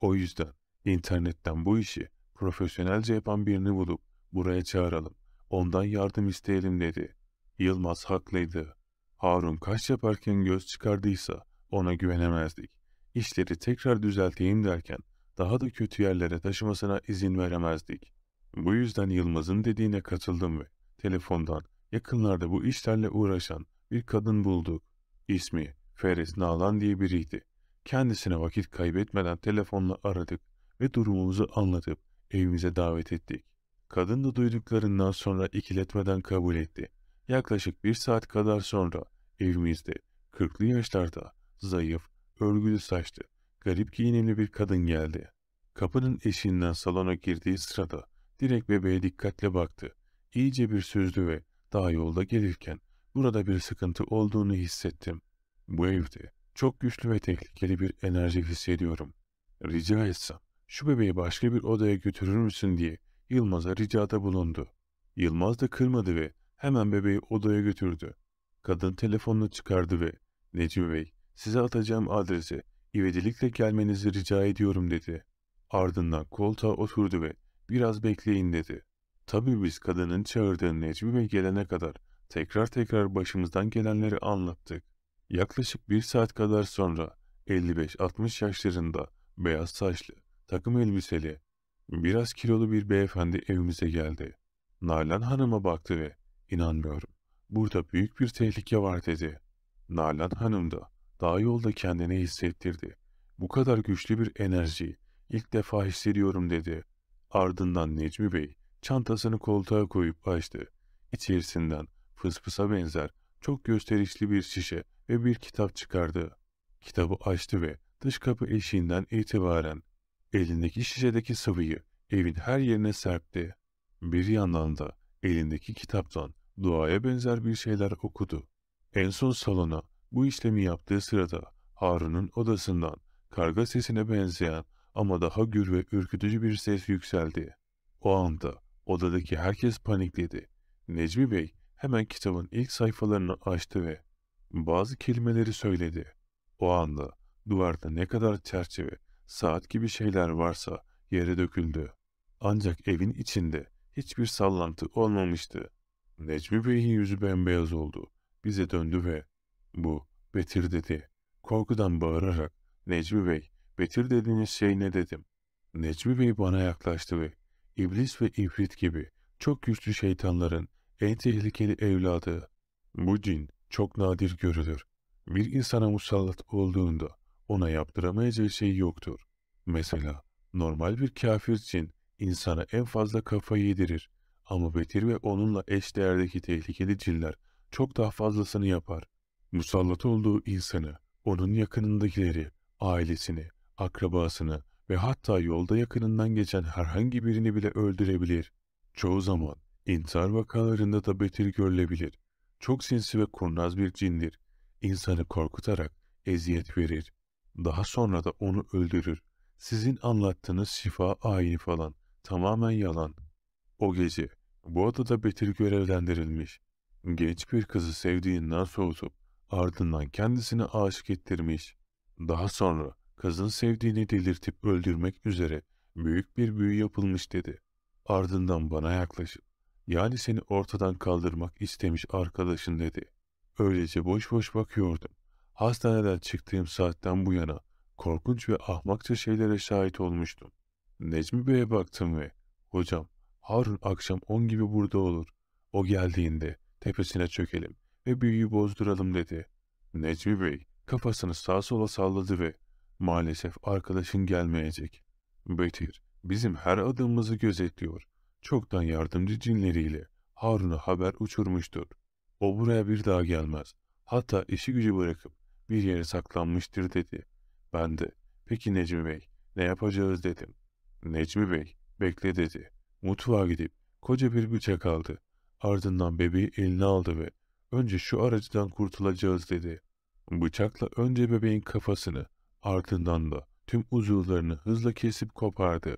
O yüzden internetten bu işi profesyonelce yapan birini bulup buraya çağıralım. Ondan yardım isteyelim dedi. Yılmaz haklıydı. Harun kaç yaparken göz çıkardıysa ona güvenemezdik. İşleri tekrar düzelteyim derken daha da kötü yerlere taşımasına izin veremezdik. Bu yüzden Yılmaz'ın dediğine katıldım ve telefondan yakınlarda bu işlerle uğraşan bir kadın bulduk. İsmi Feris Nalan diye biriydi. Kendisine vakit kaybetmeden telefonla aradık ve durumumuzu anlatıp evimize davet ettik. Kadın da duyduklarından sonra ikiletmeden kabul etti. Yaklaşık bir saat kadar sonra evimizde, kırklı yaşlarda, zayıf, örgülü saçlı, garip giyinimli bir kadın geldi. Kapının eşiğinden salona girdiği sırada Direkt bebeğe dikkatle baktı. İyice bir süzdü ve daha yolda gelirken burada bir sıkıntı olduğunu hissettim. Bu evde çok güçlü ve tehlikeli bir enerji hissediyorum. Rica etsem şu bebeği başka bir odaya götürür müsün diye Yılmaz'a ricada bulundu. Yılmaz da kırmadı ve hemen bebeği odaya götürdü. Kadın telefonunu çıkardı ve Necmi Bey size atacağım adrese ivedilikle gelmenizi rica ediyorum dedi. Ardından koltuğa oturdu ve Biraz bekleyin dedi. Tabii biz kadının çağırdığı Necmi Bey gelene kadar tekrar tekrar başımızdan gelenleri anlattık. Yaklaşık bir saat kadar sonra 55-60 yaşlarında beyaz saçlı, takım elbiseli, biraz kilolu bir beyefendi evimize geldi. Nalan Hanım'a baktı ve inanmıyorum burada büyük bir tehlike var dedi. Nalan Hanım da daha yolda kendini hissettirdi. Bu kadar güçlü bir enerjiyi ilk defa hissediyorum dedi. Ardından Necmi Bey çantasını koltuğa koyup açtı. İçerisinden fıspısa benzer çok gösterişli bir şişe ve bir kitap çıkardı. Kitabı açtı ve dış kapı eşiğinden itibaren elindeki şişedeki sıvıyı evin her yerine serpti. Bir yandan da elindeki kitaptan duaya benzer bir şeyler okudu. En son salona bu işlemi yaptığı sırada Harun'un odasından karga sesine benzeyen ama daha gür ve ürkütücü bir ses yükseldi. O anda odadaki herkes panikledi. Necmi Bey hemen kitabın ilk sayfalarını açtı ve bazı kelimeleri söyledi. O anda duvarda ne kadar çerçeve, saat gibi şeyler varsa yere döküldü. Ancak evin içinde hiçbir sallantı olmamıştı. Necmi Bey'in yüzü bembeyaz oldu. Bize döndü ve bu Betir dedi. Korkudan bağırarak Necmi Bey Betir dediğiniz şey ne dedim? Necmi Bey bana yaklaştı ve iblis ve ifrit gibi çok güçlü şeytanların en tehlikeli evladı. Bu cin çok nadir görülür. Bir insana musallat olduğunda ona yaptıramayacağı şey yoktur. Mesela normal bir kafir cin insana en fazla kafayı yedirir ama Betir ve onunla eş değerdeki tehlikeli cinler çok daha fazlasını yapar. Musallat olduğu insanı, onun yakınındakileri, ailesini, akrabasını ve hatta yolda yakınından geçen herhangi birini bile öldürebilir. Çoğu zaman intihar vakalarında da betir görülebilir. Çok sinsi ve kurnaz bir cindir. İnsanı korkutarak eziyet verir. Daha sonra da onu öldürür. Sizin anlattığınız şifa ayini falan tamamen yalan. O gece bu adada Betir görevlendirilmiş. Genç bir kızı sevdiğinden soğutup ardından kendisini aşık ettirmiş. Daha sonra Kızın sevdiğini delirtip öldürmek üzere büyük bir büyü yapılmış dedi. Ardından bana yaklaşıp, yani seni ortadan kaldırmak istemiş arkadaşın dedi. Öylece boş boş bakıyordum. Hastaneden çıktığım saatten bu yana korkunç ve ahmakça şeylere şahit olmuştum. Necmi Bey'e baktım ve hocam Harun akşam 10 gibi burada olur. O geldiğinde tepesine çökelim ve büyüyü bozduralım dedi. Necmi Bey kafasını sağa sola salladı ve Maalesef arkadaşın gelmeyecek. Betir bizim her adımımızı gözetliyor. Çoktan yardımcı cinleriyle Harun'a haber uçurmuştur. O buraya bir daha gelmez. Hatta işi gücü bırakıp bir yere saklanmıştır dedi. Ben de peki Necmi Bey ne yapacağız dedim. Necmi Bey bekle dedi. Mutfağa gidip koca bir bıçak aldı. Ardından bebeği eline aldı ve önce şu aracıdan kurtulacağız dedi. Bıçakla önce bebeğin kafasını Ardından da tüm uzuvlarını hızla kesip kopardı.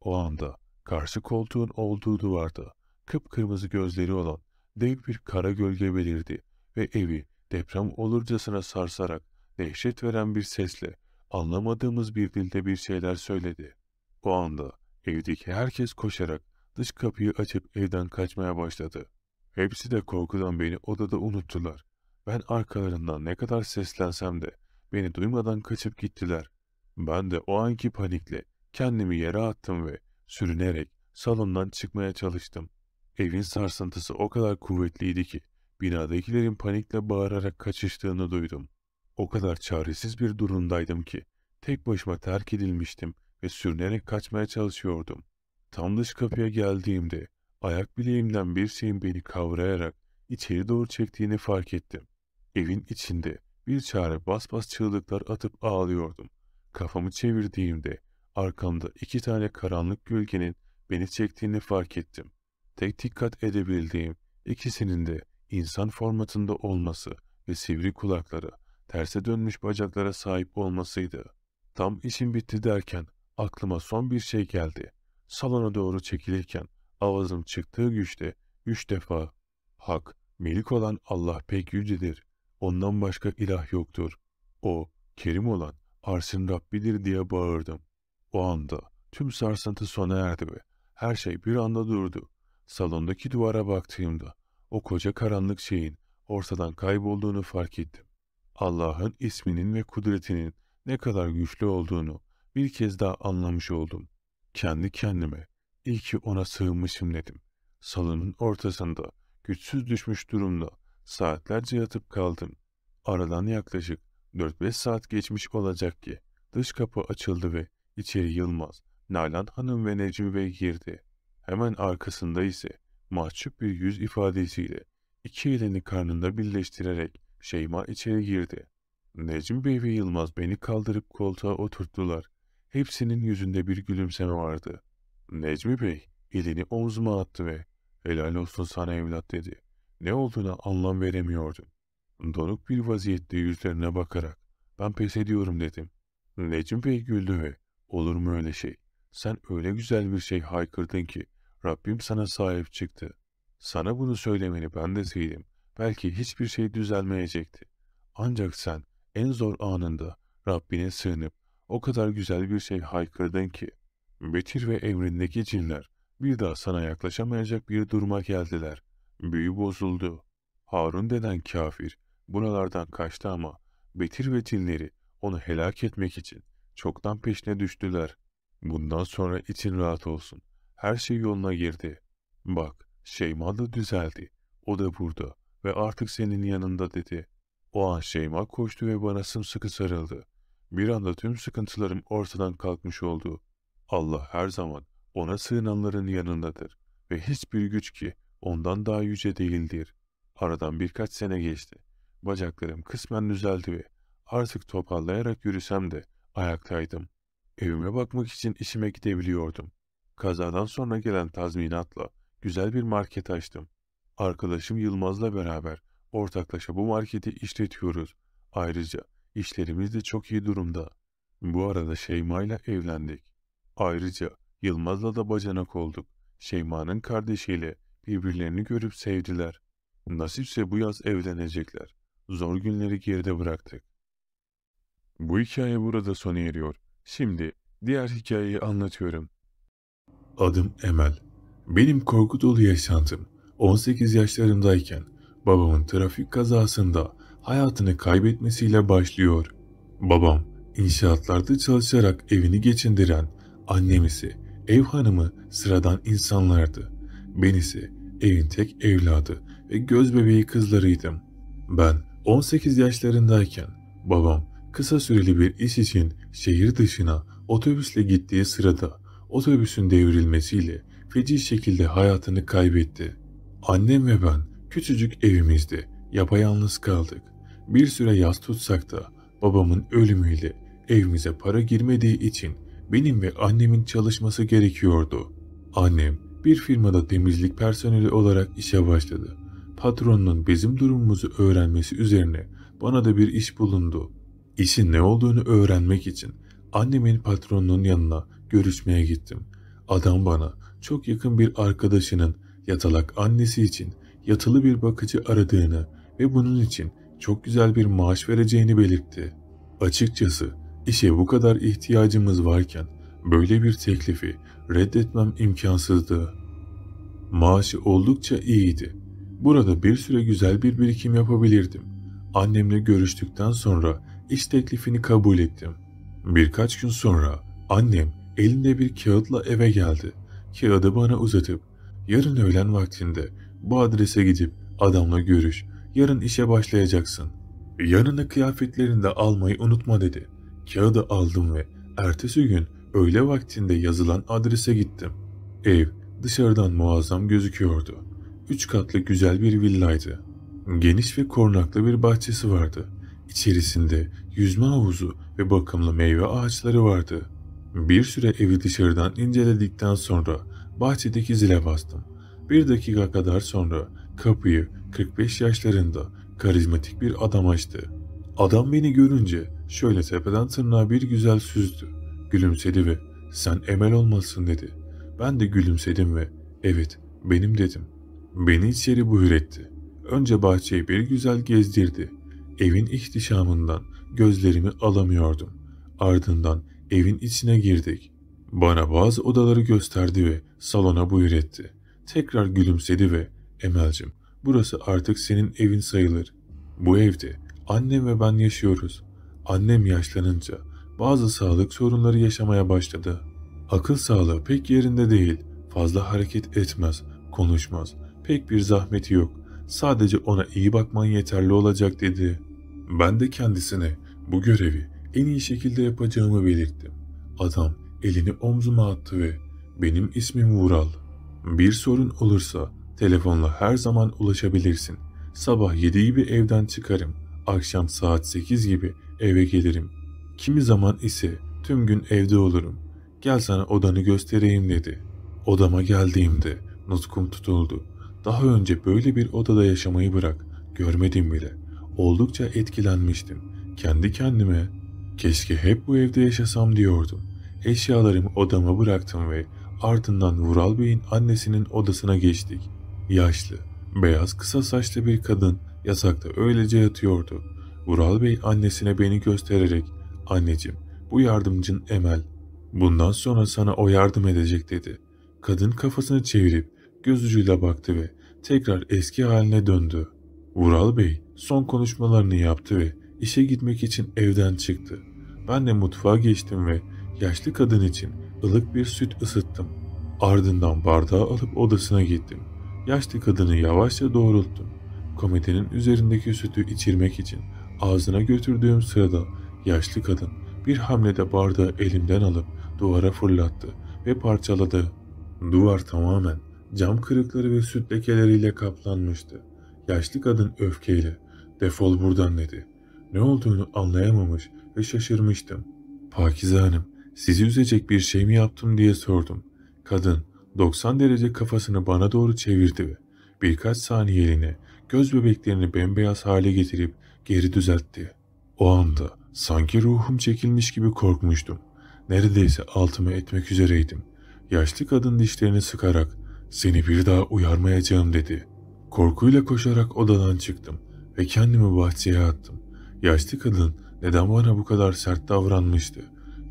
O anda karşı koltuğun olduğu duvarda kıpkırmızı gözleri olan dev bir kara gölge belirdi ve evi deprem olurcasına sarsarak dehşet veren bir sesle anlamadığımız bir dilde bir şeyler söyledi. O anda evdeki herkes koşarak dış kapıyı açıp evden kaçmaya başladı. Hepsi de korkudan beni odada unuttular. Ben arkalarından ne kadar seslensem de Beni duymadan kaçıp gittiler. Ben de o anki panikle kendimi yere attım ve sürünerek salondan çıkmaya çalıştım. Evin sarsıntısı o kadar kuvvetliydi ki binadakilerin panikle bağırarak kaçıştığını duydum. O kadar çaresiz bir durumdaydım ki tek başıma terk edilmiştim ve sürünerek kaçmaya çalışıyordum. Tam dış kapıya geldiğimde ayak bileğimden bir şeyin beni kavrayarak içeri doğru çektiğini fark ettim. Evin içinde bir çare bas bas çığlıklar atıp ağlıyordum. Kafamı çevirdiğimde arkamda iki tane karanlık gölgenin beni çektiğini fark ettim. Tek dikkat edebildiğim ikisinin de insan formatında olması ve sivri kulakları, terse dönmüş bacaklara sahip olmasıydı. Tam işim bitti derken aklıma son bir şey geldi. Salona doğru çekilirken avazım çıktığı güçte üç defa ''Hak, melik olan Allah pek yücedir.'' Ondan başka ilah yoktur. O, Kerim olan, Arsin Rabbidir diye bağırdım. O anda tüm sarsıntı sona erdi ve her şey bir anda durdu. Salondaki duvara baktığımda o koca karanlık şeyin ortadan kaybolduğunu fark ettim. Allah'ın isminin ve kudretinin ne kadar güçlü olduğunu bir kez daha anlamış oldum. Kendi kendime iyi ki ona sığınmışım dedim. Salonun ortasında güçsüz düşmüş durumda Saatlerce yatıp kaldım. Aradan yaklaşık 4-5 saat geçmiş olacak ki dış kapı açıldı ve içeri Yılmaz, Nalan Hanım ve Necmi Bey girdi. Hemen arkasında ise mahcup bir yüz ifadesiyle iki elini karnında birleştirerek Şeyma içeri girdi. Necmi Bey ve Yılmaz beni kaldırıp koltuğa oturttular. Hepsinin yüzünde bir gülümseme vardı. Necmi Bey elini omzuma attı ve ''Helal olsun sana evlat'' dedi. Ne olduğuna anlam veremiyordum. Donuk bir vaziyette yüzlerine bakarak ben pes ediyorum dedim. Necim Bey güldü ve olur mu öyle şey? Sen öyle güzel bir şey haykırdın ki Rabbim sana sahip çıktı. Sana bunu söylemeni ben deseydim belki hiçbir şey düzelmeyecekti. Ancak sen en zor anında Rabbine sığınıp o kadar güzel bir şey haykırdın ki Betir ve emrindeki cinler bir daha sana yaklaşamayacak bir duruma geldiler. Büyü bozuldu. Harun denen kafir buralardan kaçtı ama Betir ve Tinleri onu helak etmek için çoktan peşine düştüler. Bundan sonra için rahat olsun. Her şey yoluna girdi. Bak Şeyma da düzeldi. O da burada ve artık senin yanında dedi. O an Şeyma koştu ve bana sımsıkı sarıldı. Bir anda tüm sıkıntılarım ortadan kalkmış oldu. Allah her zaman ona sığınanların yanındadır ve hiçbir güç ki Ondan daha yüce değildir. Aradan birkaç sene geçti. Bacaklarım kısmen düzeldi ve artık toparlayarak yürüsem de ayaktaydım. Evime bakmak için işime gidebiliyordum. Kazadan sonra gelen tazminatla güzel bir market açtım. Arkadaşım Yılmaz'la beraber ortaklaşa bu marketi işletiyoruz. Ayrıca işlerimiz de çok iyi durumda. Bu arada Şeyma ile evlendik. Ayrıca Yılmaz'la da bacanak olduk. Şeyma'nın kardeşiyle Birbirlerini görüp sevdiler. Nasipse bu yaz evlenecekler. Zor günleri geride bıraktık. Bu hikaye burada sona eriyor. Şimdi diğer hikayeyi anlatıyorum. Adım Emel. Benim korku dolu yaşantım 18 yaşlarındayken babamın trafik kazasında hayatını kaybetmesiyle başlıyor. Babam inşaatlarda çalışarak evini geçindiren annem ise ev hanımı sıradan insanlardı. Ben ise evin tek evladı ve göz bebeği kızlarıydım. Ben 18 yaşlarındayken babam kısa süreli bir iş için şehir dışına otobüsle gittiği sırada otobüsün devrilmesiyle feci şekilde hayatını kaybetti. Annem ve ben küçücük evimizde yapayalnız kaldık. Bir süre yaz tutsak da babamın ölümüyle evimize para girmediği için benim ve annemin çalışması gerekiyordu. Annem bir firmada temizlik personeli olarak işe başladı. Patronunun bizim durumumuzu öğrenmesi üzerine bana da bir iş bulundu. İşin ne olduğunu öğrenmek için annemin patronunun yanına görüşmeye gittim. Adam bana çok yakın bir arkadaşının yatalak annesi için yatılı bir bakıcı aradığını ve bunun için çok güzel bir maaş vereceğini belirtti. Açıkçası işe bu kadar ihtiyacımız varken Böyle bir teklifi reddetmem imkansızdı. Maaşı oldukça iyiydi. Burada bir süre güzel bir birikim yapabilirdim. Annemle görüştükten sonra iş teklifini kabul ettim. Birkaç gün sonra annem elinde bir kağıtla eve geldi. Kağıdı bana uzatıp yarın öğlen vaktinde bu adrese gidip adamla görüş. Yarın işe başlayacaksın. Yanına kıyafetlerini de almayı unutma dedi. Kağıdı aldım ve ertesi gün Öğle vaktinde yazılan adrese gittim. Ev dışarıdan muazzam gözüküyordu. Üç katlı güzel bir villaydı. Geniş ve korunaklı bir bahçesi vardı. İçerisinde yüzme havuzu ve bakımlı meyve ağaçları vardı. Bir süre evi dışarıdan inceledikten sonra bahçedeki zile bastım. Bir dakika kadar sonra kapıyı 45 yaşlarında karizmatik bir adam açtı. Adam beni görünce şöyle tepeden tırnağa bir güzel süzdü. Gülümsedi ve sen Emel olmasın dedi. Ben de gülümsedim ve evet benim dedim. Beni içeri buyur etti. Önce bahçeyi bir güzel gezdirdi. Evin ihtişamından gözlerimi alamıyordum. Ardından evin içine girdik. Bana bazı odaları gösterdi ve salona buyur etti. Tekrar gülümsedi ve Emel'cim burası artık senin evin sayılır. Bu evde annem ve ben yaşıyoruz. Annem yaşlanınca bazı sağlık sorunları yaşamaya başladı. Akıl sağlığı pek yerinde değil, fazla hareket etmez, konuşmaz, pek bir zahmeti yok. Sadece ona iyi bakman yeterli olacak dedi. Ben de kendisine bu görevi en iyi şekilde yapacağımı belirttim. Adam elini omzuma attı ve benim ismim Vural. Bir sorun olursa telefonla her zaman ulaşabilirsin. Sabah 7 gibi evden çıkarım. Akşam saat 8 gibi eve gelirim. Kimi zaman ise tüm gün evde olurum. Gel sana odanı göstereyim dedi. Odama geldiğimde nutkum tutuldu. Daha önce böyle bir odada yaşamayı bırak. Görmedim bile. Oldukça etkilenmiştim. Kendi kendime keşke hep bu evde yaşasam diyordum. Eşyalarımı odama bıraktım ve ardından Vural Bey'in annesinin odasına geçtik. Yaşlı, beyaz kısa saçlı bir kadın yatakta öylece yatıyordu. Vural Bey annesine beni göstererek Anneciğim, bu yardımcın Emel. Bundan sonra sana o yardım edecek dedi. Kadın kafasını çevirip göz ucuyla baktı ve tekrar eski haline döndü. Vural Bey son konuşmalarını yaptı ve işe gitmek için evden çıktı. Ben de mutfağa geçtim ve yaşlı kadın için ılık bir süt ısıttım. Ardından bardağı alıp odasına gittim. Yaşlı kadını yavaşça doğrulttum. Komedinin üzerindeki sütü içirmek için ağzına götürdüğüm sırada Yaşlı kadın bir hamlede bardağı elimden alıp duvara fırlattı ve parçaladı. Duvar tamamen cam kırıkları ve süt lekeleriyle kaplanmıştı. Yaşlı kadın öfkeyle defol buradan dedi. Ne olduğunu anlayamamış ve şaşırmıştım. Pakize Hanım sizi üzecek bir şey mi yaptım diye sordum. Kadın 90 derece kafasını bana doğru çevirdi ve birkaç saniyeliğine göz bebeklerini bembeyaz hale getirip geri düzeltti. O anda Sanki ruhum çekilmiş gibi korkmuştum. Neredeyse altıma etmek üzereydim. Yaşlı kadın dişlerini sıkarak seni bir daha uyarmayacağım dedi. Korkuyla koşarak odadan çıktım ve kendimi bahçeye attım. Yaşlı kadın neden bana bu kadar sert davranmıştı?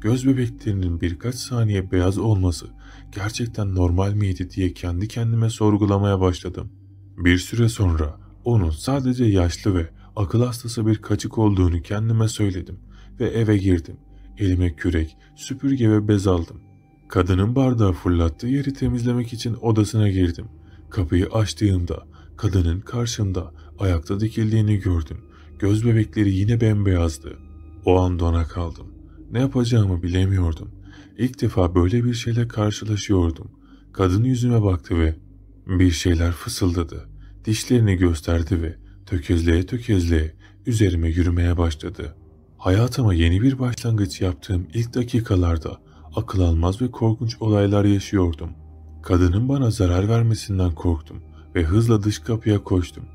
Göz bebeklerinin birkaç saniye beyaz olması gerçekten normal miydi diye kendi kendime sorgulamaya başladım. Bir süre sonra onun sadece yaşlı ve akıl hastası bir kaçık olduğunu kendime söyledim ve eve girdim. Elime kürek, süpürge ve bez aldım. Kadının bardağı fırlattığı yeri temizlemek için odasına girdim. Kapıyı açtığımda kadının karşımda ayakta dikildiğini gördüm. Göz bebekleri yine bembeyazdı. O an dona kaldım. Ne yapacağımı bilemiyordum. İlk defa böyle bir şeyle karşılaşıyordum. Kadın yüzüme baktı ve bir şeyler fısıldadı. Dişlerini gösterdi ve tökezleye tökezleye üzerime yürümeye başladı. Hayatıma yeni bir başlangıç yaptığım ilk dakikalarda akıl almaz ve korkunç olaylar yaşıyordum. Kadının bana zarar vermesinden korktum ve hızla dış kapıya koştum.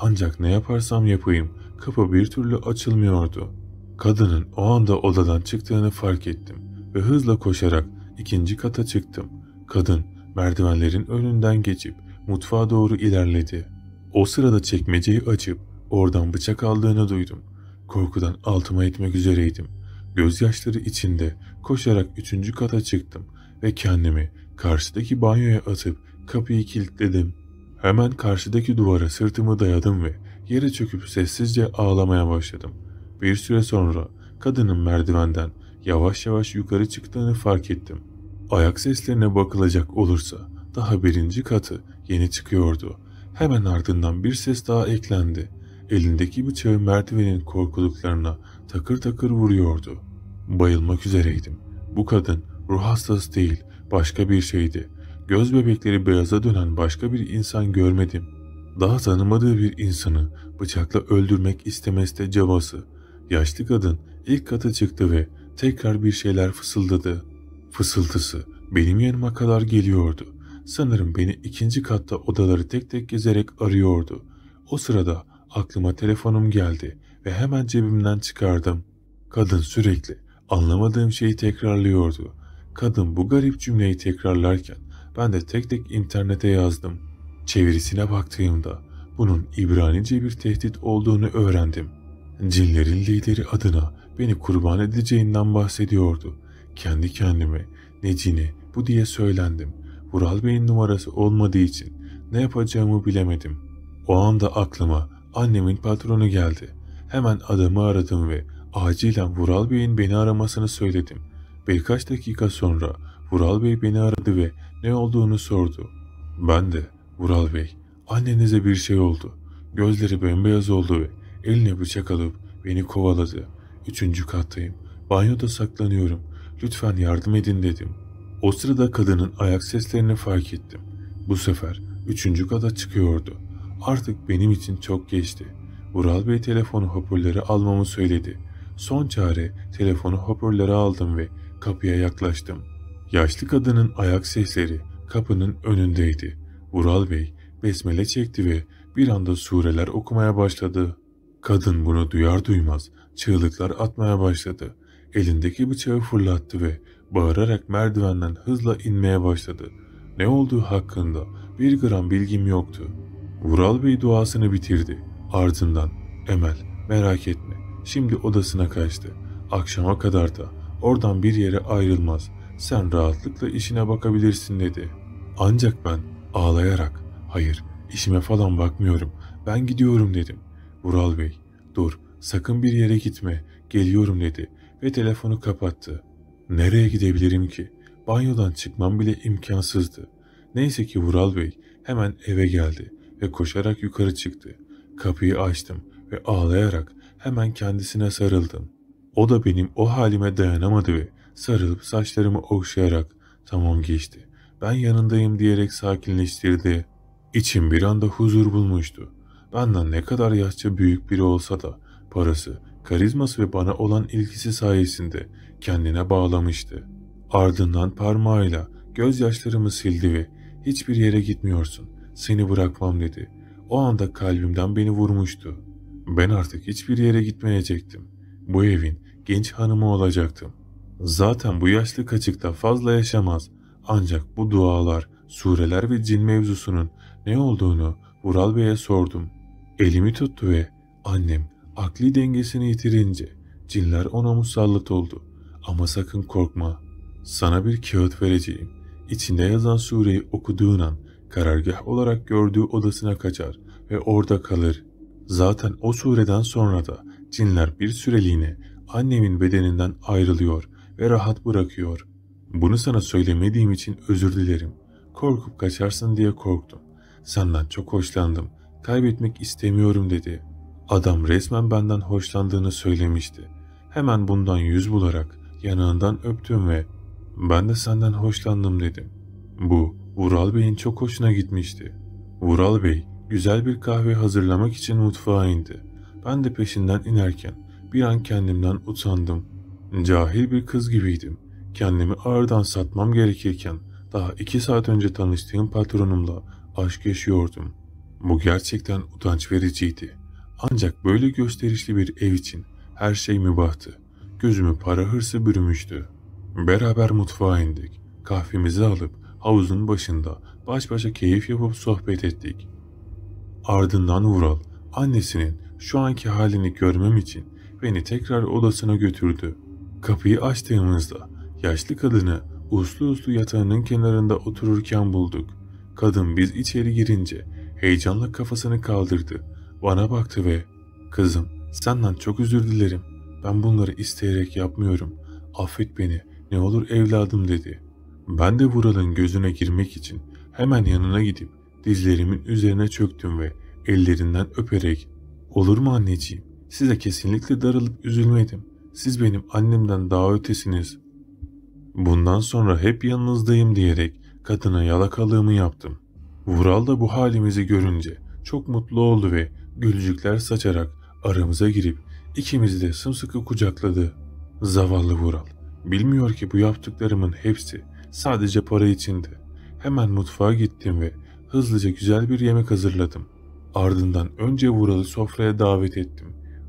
Ancak ne yaparsam yapayım kapı bir türlü açılmıyordu. Kadının o anda odadan çıktığını fark ettim ve hızla koşarak ikinci kata çıktım. Kadın merdivenlerin önünden geçip mutfağa doğru ilerledi. O sırada çekmeceyi açıp oradan bıçak aldığını duydum. Korkudan altıma etmek üzereydim. Gözyaşları içinde koşarak üçüncü kata çıktım ve kendimi karşıdaki banyoya atıp kapıyı kilitledim. Hemen karşıdaki duvara sırtımı dayadım ve yere çöküp sessizce ağlamaya başladım. Bir süre sonra kadının merdivenden yavaş yavaş yukarı çıktığını fark ettim. Ayak seslerine bakılacak olursa daha birinci katı yeni çıkıyordu Hemen ardından bir ses daha eklendi. Elindeki bıçağı merdivenin korkuluklarına takır takır vuruyordu. Bayılmak üzereydim. Bu kadın ruh hastası değil, başka bir şeydi. Göz bebekleri beyaza dönen başka bir insan görmedim. Daha tanımadığı bir insanı bıçakla öldürmek istemesi de cabası. Yaşlı kadın ilk kata çıktı ve tekrar bir şeyler fısıldadı. Fısıltısı benim yanıma kadar geliyordu. Sanırım beni ikinci katta odaları tek tek gezerek arıyordu. O sırada aklıma telefonum geldi ve hemen cebimden çıkardım. Kadın sürekli anlamadığım şeyi tekrarlıyordu. Kadın bu garip cümleyi tekrarlarken ben de tek tek internete yazdım. Çevirisine baktığımda bunun İbranice bir tehdit olduğunu öğrendim. Cinlerin lideri adına beni kurban edeceğinden bahsediyordu. Kendi kendime ne cini bu diye söylendim Vural Bey'in numarası olmadığı için ne yapacağımı bilemedim. O anda aklıma annemin patronu geldi. Hemen adamı aradım ve acilen Vural Bey'in beni aramasını söyledim. Birkaç dakika sonra Vural Bey beni aradı ve ne olduğunu sordu. Ben de Vural Bey annenize bir şey oldu. Gözleri bembeyaz oldu ve eline bıçak alıp beni kovaladı. Üçüncü kattayım. Banyoda saklanıyorum. Lütfen yardım edin dedim. O sırada kadının ayak seslerini fark ettim. Bu sefer üçüncü kata çıkıyordu. Artık benim için çok geçti. Vural Bey telefonu hoparlörü almamı söyledi. Son çare telefonu hoparlörü aldım ve kapıya yaklaştım. Yaşlı kadının ayak sesleri kapının önündeydi. Vural Bey besmele çekti ve bir anda sureler okumaya başladı. Kadın bunu duyar duymaz çığlıklar atmaya başladı. Elindeki bıçağı fırlattı ve Bağırarak merdivenden hızla inmeye başladı. Ne olduğu hakkında bir gram bilgim yoktu. Vural Bey duasını bitirdi. Ardından Emel merak etme şimdi odasına kaçtı. Akşama kadar da oradan bir yere ayrılmaz. Sen rahatlıkla işine bakabilirsin dedi. Ancak ben ağlayarak hayır işime falan bakmıyorum ben gidiyorum dedim. Vural Bey dur sakın bir yere gitme geliyorum dedi ve telefonu kapattı. Nereye gidebilirim ki? Banyodan çıkmam bile imkansızdı. Neyse ki Vural Bey hemen eve geldi ve koşarak yukarı çıktı. Kapıyı açtım ve ağlayarak hemen kendisine sarıldım. O da benim o halime dayanamadı ve sarılıp saçlarımı okşayarak tamam geçti. Ben yanındayım diyerek sakinleştirdi. İçim bir anda huzur bulmuştu. Benden ne kadar yaşça büyük biri olsa da parası, karizması ve bana olan ilgisi sayesinde kendine bağlamıştı. Ardından parmağıyla gözyaşlarımı sildi ve hiçbir yere gitmiyorsun, seni bırakmam dedi. O anda kalbimden beni vurmuştu. Ben artık hiçbir yere gitmeyecektim. Bu evin genç hanımı olacaktım. Zaten bu yaşlı kaçıkta fazla yaşamaz. Ancak bu dualar, sureler ve cin mevzusunun ne olduğunu Vural Bey'e sordum. Elimi tuttu ve annem akli dengesini yitirince cinler ona musallat oldu. Ama sakın korkma. Sana bir kağıt vereceğim. İçinde yazan sureyi okuduğun an karargah olarak gördüğü odasına kaçar ve orada kalır. Zaten o sureden sonra da cinler bir süreliğine annemin bedeninden ayrılıyor ve rahat bırakıyor. Bunu sana söylemediğim için özür dilerim. Korkup kaçarsın diye korktum. Senden çok hoşlandım. Kaybetmek istemiyorum dedi. Adam resmen benden hoşlandığını söylemişti. Hemen bundan yüz bularak yanağından öptüm ve ben de senden hoşlandım dedim. Bu Vural Bey'in çok hoşuna gitmişti. Vural Bey güzel bir kahve hazırlamak için mutfağa indi. Ben de peşinden inerken bir an kendimden utandım. Cahil bir kız gibiydim. Kendimi ağırdan satmam gerekirken daha iki saat önce tanıştığım patronumla aşk yaşıyordum. Bu gerçekten utanç vericiydi. Ancak böyle gösterişli bir ev için her şey mübahtı. Gözümü para hırsı bürümüştü. Beraber mutfağa indik. Kahvemizi alıp havuzun başında baş başa keyif yapıp sohbet ettik. Ardından Vural annesinin şu anki halini görmem için beni tekrar odasına götürdü. Kapıyı açtığımızda yaşlı kadını uslu uslu yatağının kenarında otururken bulduk. Kadın biz içeri girince heyecanla kafasını kaldırdı. Bana baktı ve ''Kızım senden çok özür dilerim. Ben bunları isteyerek yapmıyorum. Affet beni. Ne olur evladım dedi. Ben de Vural'ın gözüne girmek için hemen yanına gidip dizlerimin üzerine çöktüm ve ellerinden öperek ''Olur mu anneciğim? Size kesinlikle darılıp üzülmedim. Siz benim annemden daha ötesiniz. Bundan sonra hep yanınızdayım.'' diyerek kadına yalakalığımı yaptım. Vural da bu halimizi görünce çok mutlu oldu ve gülücükler saçarak aramıza girip İkimizi de sımsıkı kucakladı. Zavallı Vural. Bilmiyor ki bu yaptıklarımın hepsi sadece para içindi. Hemen mutfağa gittim ve hızlıca güzel bir yemek hazırladım. Ardından önce Vural'ı sofraya davet ettim.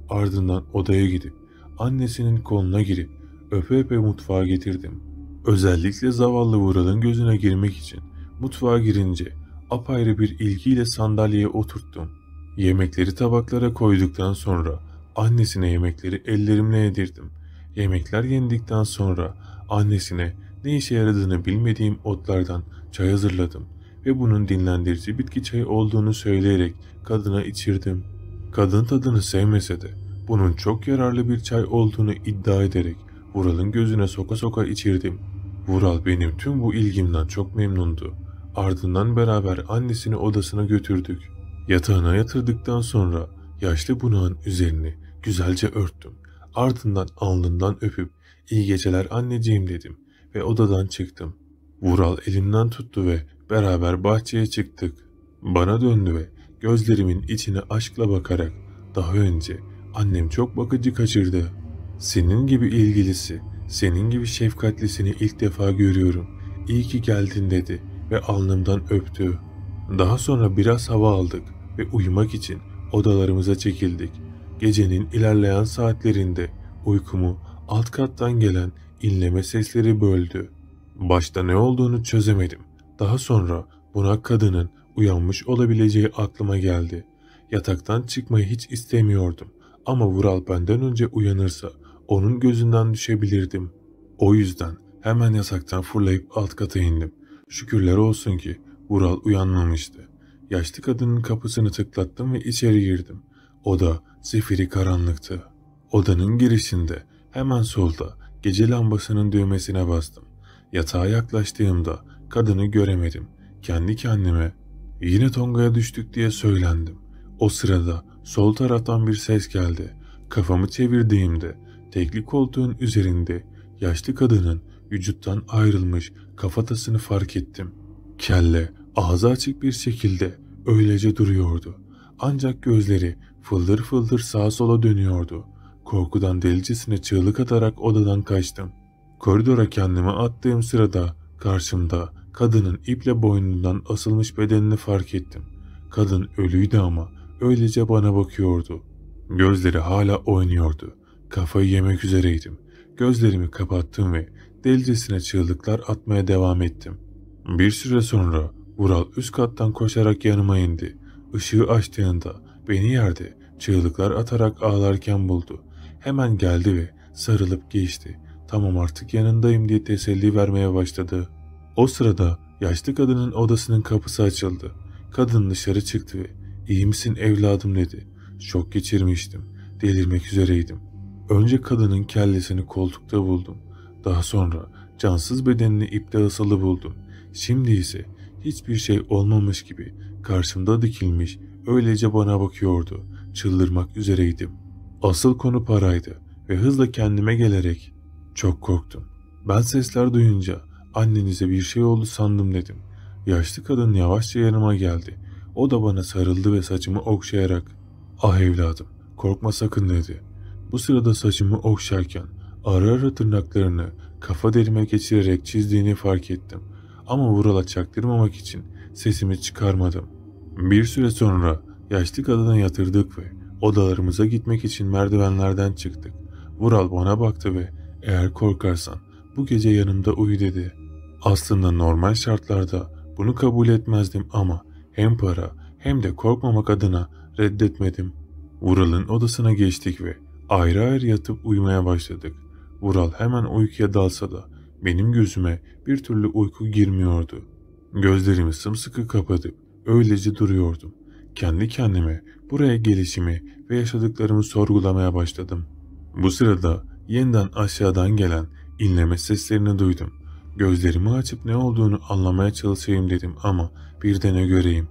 Ardından odaya gidip annesinin koluna girip öpe öpe mutfağa getirdim. Özellikle zavallı Vural'ın gözüne girmek için mutfağa girince apayrı bir ilgiyle sandalyeye oturttum. Yemekleri tabaklara koyduktan sonra Annesine yemekleri ellerimle yedirdim. Yemekler yendikten sonra annesine ne işe yaradığını bilmediğim otlardan çay hazırladım ve bunun dinlendirici bitki çayı olduğunu söyleyerek kadına içirdim. Kadın tadını sevmese de bunun çok yararlı bir çay olduğunu iddia ederek Vural'ın gözüne soka soka içirdim. Vural benim tüm bu ilgimden çok memnundu. Ardından beraber annesini odasına götürdük. Yatağına yatırdıktan sonra yaşlı bunağın üzerine Güzelce örttüm. Ardından alnından öpüp iyi geceler anneciğim dedim ve odadan çıktım. Vural elinden tuttu ve beraber bahçeye çıktık. Bana döndü ve gözlerimin içine aşkla bakarak daha önce annem çok bakıcı kaçırdı. Senin gibi ilgilisi, senin gibi şefkatlisini ilk defa görüyorum. İyi ki geldin dedi ve alnımdan öptü. Daha sonra biraz hava aldık ve uyumak için odalarımıza çekildik. Gecenin ilerleyen saatlerinde uykumu alt kattan gelen inleme sesleri böldü. Başta ne olduğunu çözemedim. Daha sonra buna kadının uyanmış olabileceği aklıma geldi. Yataktan çıkmayı hiç istemiyordum ama Vural benden önce uyanırsa onun gözünden düşebilirdim. O yüzden hemen yataktan fırlayıp alt kata indim. Şükürler olsun ki Vural uyanmamıştı. Yaşlı kadının kapısını tıklattım ve içeri girdim. O da Zifiri karanlıktı. Odanın girişinde hemen solda gece lambasının düğmesine bastım. Yatağa yaklaştığımda kadını göremedim. Kendi kendime yine Tonga'ya düştük diye söylendim. O sırada sol taraftan bir ses geldi. Kafamı çevirdiğimde tekli koltuğun üzerinde yaşlı kadının vücuttan ayrılmış kafatasını fark ettim. Kelle ağzı açık bir şekilde öylece duruyordu. Ancak gözleri Fıldır fıldır sağa sola dönüyordu. Korkudan delicesine çığlık atarak odadan kaçtım. Koridora kendimi attığım sırada karşımda kadının iple boynundan asılmış bedenini fark ettim. Kadın ölüydü ama öylece bana bakıyordu. Gözleri hala oynuyordu. Kafayı yemek üzereydim. Gözlerimi kapattım ve delicesine çığlıklar atmaya devam ettim. Bir süre sonra Vural üst kattan koşarak yanıma indi. Işığı açtığında Beni yerde çığlıklar atarak ağlarken buldu. Hemen geldi ve sarılıp geçti. Tamam artık yanındayım diye teselli vermeye başladı. O sırada yaşlı kadının odasının kapısı açıldı. Kadın dışarı çıktı ve iyi misin evladım dedi. Şok geçirmiştim. Delirmek üzereydim. Önce kadının kellesini koltukta buldum. Daha sonra cansız bedenini iple asılı buldum. Şimdi ise hiçbir şey olmamış gibi karşımda dikilmiş Öylece bana bakıyordu. Çıldırmak üzereydim. Asıl konu paraydı ve hızla kendime gelerek çok korktum. Ben sesler duyunca annenize bir şey oldu sandım dedim. Yaşlı kadın yavaşça yanıma geldi. O da bana sarıldı ve saçımı okşayarak ''Ah evladım korkma sakın'' dedi. Bu sırada saçımı okşarken ara ara tırnaklarını kafa derime geçirerek çizdiğini fark ettim. Ama Vural'a çaktırmamak için sesimi çıkarmadım. Bir süre sonra yaşlı kadına yatırdık ve odalarımıza gitmek için merdivenlerden çıktık. Vural bana baktı ve eğer korkarsan bu gece yanımda uyu dedi. Aslında normal şartlarda bunu kabul etmezdim ama hem para hem de korkmamak adına reddetmedim. Vural'ın odasına geçtik ve ayrı ayrı yatıp uyumaya başladık. Vural hemen uykuya dalsa da benim gözüme bir türlü uyku girmiyordu. Gözlerimi sımsıkı kapatıp Öylece duruyordum. Kendi kendime buraya gelişimi ve yaşadıklarımı sorgulamaya başladım. Bu sırada yeniden aşağıdan gelen inleme seslerini duydum. Gözlerimi açıp ne olduğunu anlamaya çalışayım dedim ama birden ne göreyim.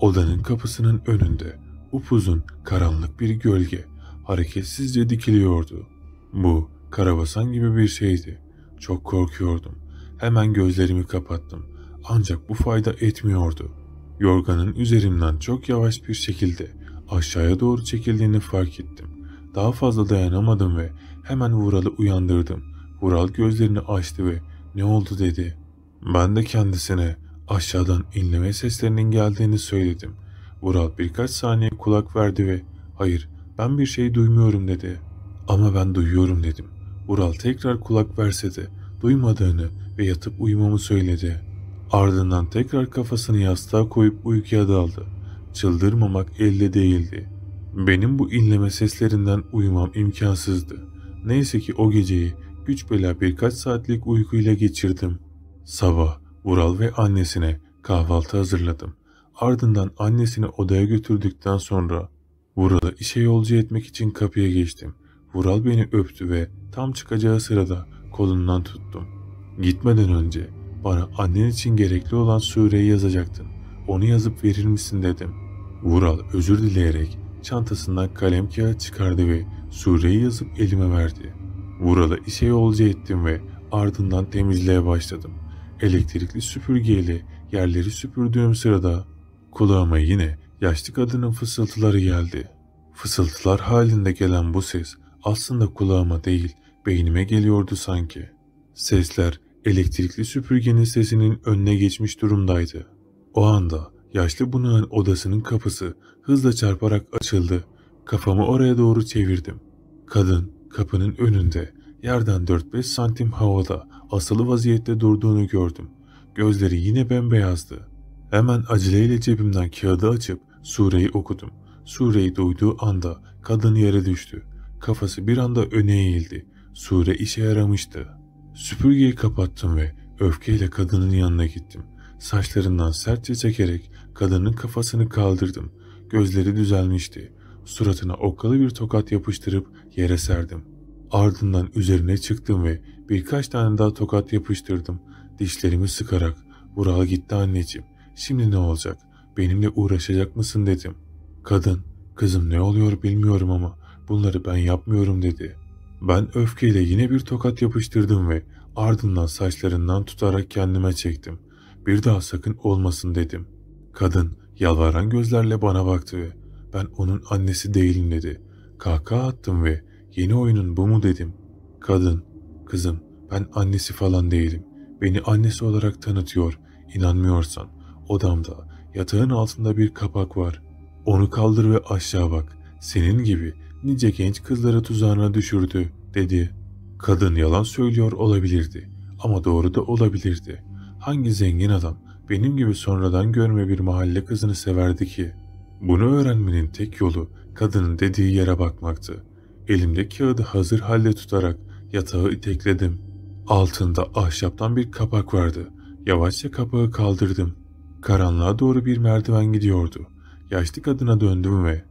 Odanın kapısının önünde upuzun karanlık bir gölge hareketsizce dikiliyordu. Bu karabasan gibi bir şeydi. Çok korkuyordum. Hemen gözlerimi kapattım. Ancak bu fayda etmiyordu. Yorganın üzerimden çok yavaş bir şekilde aşağıya doğru çekildiğini fark ettim. Daha fazla dayanamadım ve hemen Vural'ı uyandırdım. Vural gözlerini açtı ve ne oldu dedi. Ben de kendisine aşağıdan inleme seslerinin geldiğini söyledim. Vural birkaç saniye kulak verdi ve hayır ben bir şey duymuyorum dedi. Ama ben duyuyorum dedim. Vural tekrar kulak verse de duymadığını ve yatıp uyumamı söyledi. Ardından tekrar kafasını yastığa koyup uykuya daldı. Çıldırmamak elde değildi. Benim bu inleme seslerinden uyumam imkansızdı. Neyse ki o geceyi güç bela birkaç saatlik uykuyla geçirdim. Sabah Vural ve annesine kahvaltı hazırladım. Ardından annesini odaya götürdükten sonra Vural'ı işe yolcu etmek için kapıya geçtim. Vural beni öptü ve tam çıkacağı sırada kolundan tuttum. Gitmeden önce bana annen için gerekli olan sureyi yazacaktın. Onu yazıp verir misin dedim. Vural özür dileyerek çantasından kalem kağıt çıkardı ve sureyi yazıp elime verdi. Vural'a işe yolcu ettim ve ardından temizliğe başladım. Elektrikli süpürgeyle yerleri süpürdüğüm sırada kulağıma yine yaşlı kadının fısıltıları geldi. Fısıltılar halinde gelen bu ses aslında kulağıma değil beynime geliyordu sanki. Sesler elektrikli süpürgenin sesinin önüne geçmiş durumdaydı. O anda yaşlı bunağın odasının kapısı hızla çarparak açıldı. Kafamı oraya doğru çevirdim. Kadın kapının önünde yerden 4-5 santim havada asılı vaziyette durduğunu gördüm. Gözleri yine bembeyazdı. Hemen aceleyle cebimden kağıdı açıp sureyi okudum. Sureyi duyduğu anda kadın yere düştü. Kafası bir anda öne eğildi. Sure işe yaramıştı. Süpürgeyi kapattım ve öfkeyle kadının yanına gittim. Saçlarından sertçe çekerek kadının kafasını kaldırdım. Gözleri düzelmişti. Suratına okkalı bir tokat yapıştırıp yere serdim. Ardından üzerine çıktım ve birkaç tane daha tokat yapıştırdım. Dişlerimi sıkarak Vural gitti anneciğim. Şimdi ne olacak? Benimle uğraşacak mısın dedim. Kadın, kızım ne oluyor bilmiyorum ama bunları ben yapmıyorum dedi.'' Ben öfkeyle yine bir tokat yapıştırdım ve ardından saçlarından tutarak kendime çektim. Bir daha sakın olmasın dedim. Kadın yalvaran gözlerle bana baktı ve ben onun annesi değilim dedi. Kahkaha attım ve yeni oyunun bu mu dedim. Kadın, kızım ben annesi falan değilim. Beni annesi olarak tanıtıyor. İnanmıyorsan odamda yatağın altında bir kapak var. Onu kaldır ve aşağı bak. Senin gibi nice genç kızları tuzağına düşürdü dedi. Kadın yalan söylüyor olabilirdi ama doğru da olabilirdi. Hangi zengin adam benim gibi sonradan görme bir mahalle kızını severdi ki? Bunu öğrenmenin tek yolu kadının dediği yere bakmaktı. Elimde kağıdı hazır halde tutarak yatağı itekledim. Altında ahşaptan bir kapak vardı. Yavaşça kapağı kaldırdım. Karanlığa doğru bir merdiven gidiyordu. Yaşlı kadına döndüm ve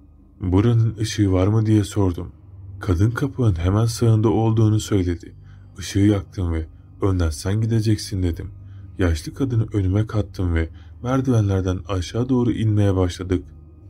Buranın ışığı var mı diye sordum. Kadın kapının hemen sağında olduğunu söyledi. Işığı yaktım ve önden sen gideceksin dedim. Yaşlı kadını önüme kattım ve merdivenlerden aşağı doğru inmeye başladık.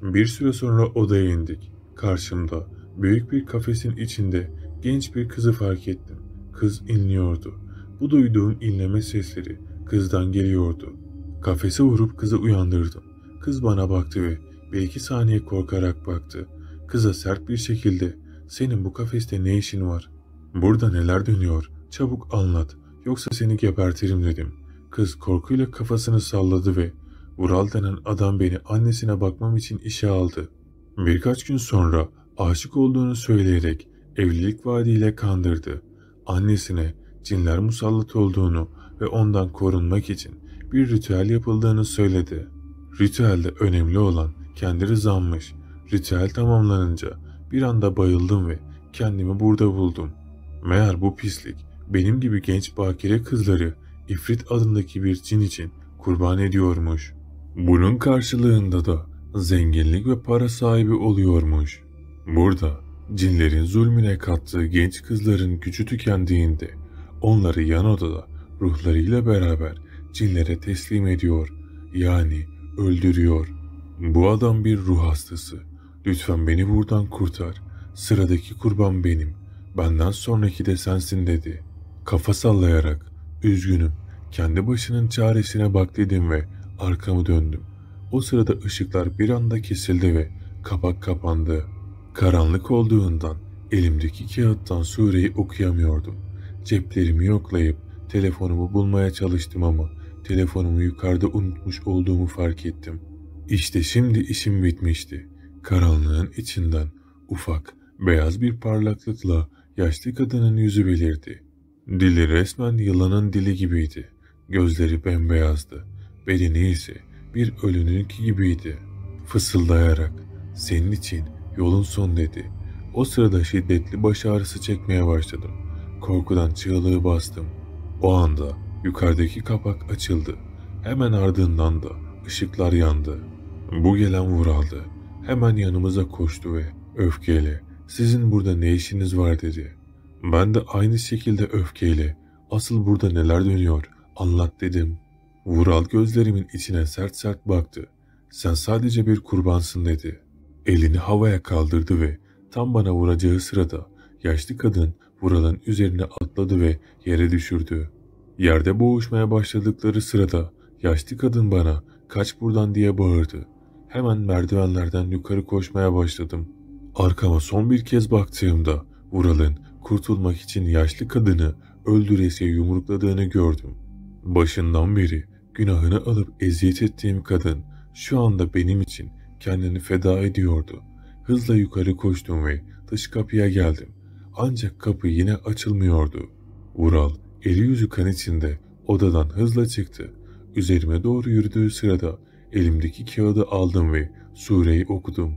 Bir süre sonra odaya indik. Karşımda büyük bir kafesin içinde genç bir kızı fark ettim. Kız inliyordu. Bu duyduğum inleme sesleri kızdan geliyordu. Kafese vurup kızı uyandırdım. Kız bana baktı ve bir iki saniye korkarak baktı. Kıza sert bir şekilde senin bu kafeste ne işin var? Burada neler dönüyor? Çabuk anlat yoksa seni gebertirim dedim. Kız korkuyla kafasını salladı ve Vural denen adam beni annesine bakmam için işe aldı. Birkaç gün sonra aşık olduğunu söyleyerek evlilik vaadiyle kandırdı. Annesine cinler musallat olduğunu ve ondan korunmak için bir ritüel yapıldığını söyledi. Ritüelde önemli olan kendi rızammış. Ritüel tamamlanınca bir anda bayıldım ve kendimi burada buldum. Meğer bu pislik benim gibi genç bakire kızları ifrit adındaki bir cin için kurban ediyormuş. Bunun karşılığında da zenginlik ve para sahibi oluyormuş. Burada cinlerin zulmüne kattığı genç kızların gücü tükendiğinde onları yan odada ruhlarıyla beraber cinlere teslim ediyor yani öldürüyor. Bu adam bir ruh hastası. Lütfen beni buradan kurtar. Sıradaki kurban benim. Benden sonraki de sensin dedi. Kafa sallayarak, üzgünüm, kendi başının çaresine bak dedim ve arkamı döndüm. O sırada ışıklar bir anda kesildi ve kapak kapandı. Karanlık olduğundan elimdeki kağıttan sureyi okuyamıyordum. Ceplerimi yoklayıp telefonumu bulmaya çalıştım ama telefonumu yukarıda unutmuş olduğumu fark ettim. İşte şimdi işim bitmişti. Karanlığın içinden ufak, beyaz bir parlaklıkla yaşlı kadının yüzü belirdi. Dili resmen yılanın dili gibiydi. Gözleri bembeyazdı. Bedeni ise bir ölününki gibiydi. Fısıldayarak senin için yolun son dedi. O sırada şiddetli baş ağrısı çekmeye başladım. Korkudan çığlığı bastım. O anda yukarıdaki kapak açıldı. Hemen ardından da ışıklar yandı. Bu gelen Vural'dı. Hemen yanımıza koştu ve öfkeyle sizin burada ne işiniz var dedi. Ben de aynı şekilde öfkeyle asıl burada neler dönüyor anlat dedim. Vural gözlerimin içine sert sert baktı. Sen sadece bir kurbansın dedi. Elini havaya kaldırdı ve tam bana vuracağı sırada yaşlı kadın Vural'ın üzerine atladı ve yere düşürdü. Yerde boğuşmaya başladıkları sırada yaşlı kadın bana kaç buradan diye bağırdı. Hemen merdivenlerden yukarı koşmaya başladım. Arkama son bir kez baktığımda Vural'ın kurtulmak için yaşlı kadını öldüresiye yumrukladığını gördüm. Başından beri günahını alıp eziyet ettiğim kadın şu anda benim için kendini feda ediyordu. Hızla yukarı koştum ve dış kapıya geldim. Ancak kapı yine açılmıyordu. Vural eli yüzü kan içinde odadan hızla çıktı. Üzerime doğru yürüdüğü sırada Elimdeki kağıdı aldım ve sureyi okudum.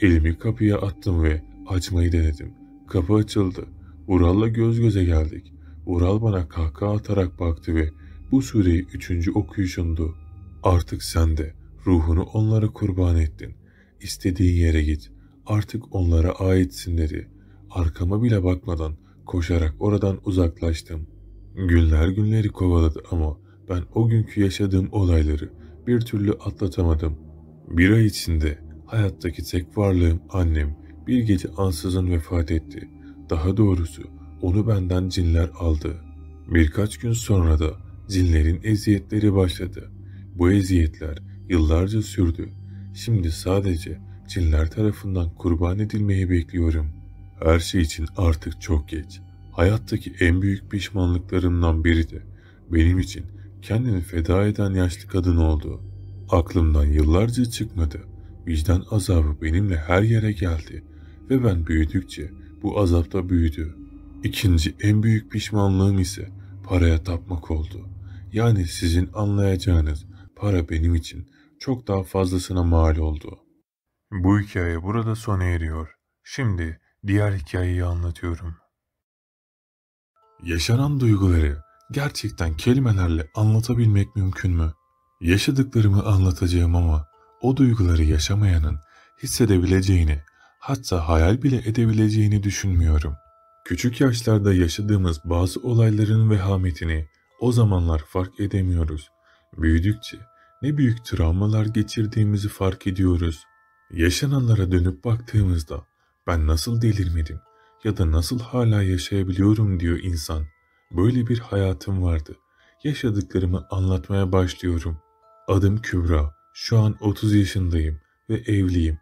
Elimi kapıya attım ve açmayı denedim. Kapı açıldı. Ural'la göz göze geldik. Ural bana kahkaha atarak baktı ve bu sureyi üçüncü okuyuşundu. Artık sen de ruhunu onlara kurban ettin. İstediğin yere git. Artık onlara aitsin dedi. Arkama bile bakmadan koşarak oradan uzaklaştım. Günler günleri kovaladı ama ben o günkü yaşadığım olayları bir türlü atlatamadım. Bir ay içinde hayattaki tek varlığım annem bir gece ansızın vefat etti. Daha doğrusu onu benden cinler aldı. Birkaç gün sonra da cinlerin eziyetleri başladı. Bu eziyetler yıllarca sürdü. Şimdi sadece cinler tarafından kurban edilmeyi bekliyorum. Her şey için artık çok geç. Hayattaki en büyük pişmanlıklarımdan biri de benim için kendini feda eden yaşlı kadın oldu. Aklımdan yıllarca çıkmadı. Vicdan azabı benimle her yere geldi ve ben büyüdükçe bu da büyüdü. İkinci en büyük pişmanlığım ise paraya tapmak oldu. Yani sizin anlayacağınız para benim için çok daha fazlasına mal oldu. Bu hikaye burada sona eriyor. Şimdi diğer hikayeyi anlatıyorum. Yaşanan duyguları Gerçekten kelimelerle anlatabilmek mümkün mü? Yaşadıklarımı anlatacağım ama o duyguları yaşamayanın hissedebileceğini, hatta hayal bile edebileceğini düşünmüyorum. Küçük yaşlarda yaşadığımız bazı olayların vehametini o zamanlar fark edemiyoruz. Büyüdükçe ne büyük travmalar geçirdiğimizi fark ediyoruz. Yaşananlara dönüp baktığımızda ben nasıl delirmedim ya da nasıl hala yaşayabiliyorum diyor insan.'' Böyle bir hayatım vardı. Yaşadıklarımı anlatmaya başlıyorum. Adım Kübra. Şu an 30 yaşındayım ve evliyim.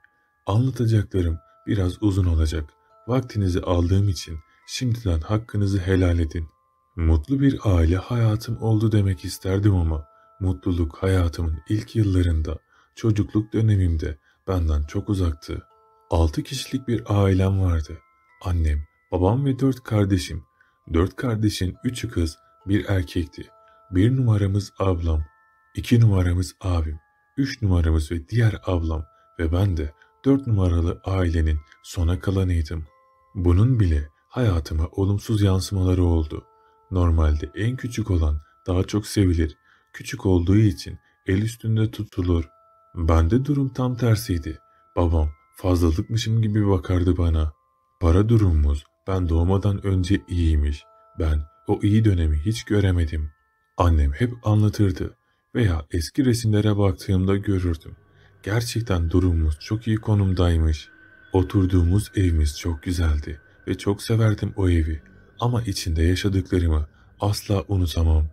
Anlatacaklarım biraz uzun olacak. Vaktinizi aldığım için şimdiden hakkınızı helal edin. Mutlu bir aile hayatım oldu demek isterdim ama mutluluk hayatımın ilk yıllarında, çocukluk dönemimde benden çok uzaktı. 6 kişilik bir ailem vardı. Annem, babam ve 4 kardeşim Dört kardeşin üçü kız, bir erkekti. Bir numaramız ablam, iki numaramız abim, üç numaramız ve diğer ablam ve ben de dört numaralı ailenin sona kalanıydım. Bunun bile hayatıma olumsuz yansımaları oldu. Normalde en küçük olan daha çok sevilir, küçük olduğu için el üstünde tutulur. Bende durum tam tersiydi. Babam fazlalıkmışım gibi bakardı bana. Para durumumuz ben doğmadan önce iyiymiş. Ben o iyi dönemi hiç göremedim. Annem hep anlatırdı veya eski resimlere baktığımda görürdüm. Gerçekten durumumuz çok iyi konumdaymış. Oturduğumuz evimiz çok güzeldi ve çok severdim o evi. Ama içinde yaşadıklarımı asla unutamam.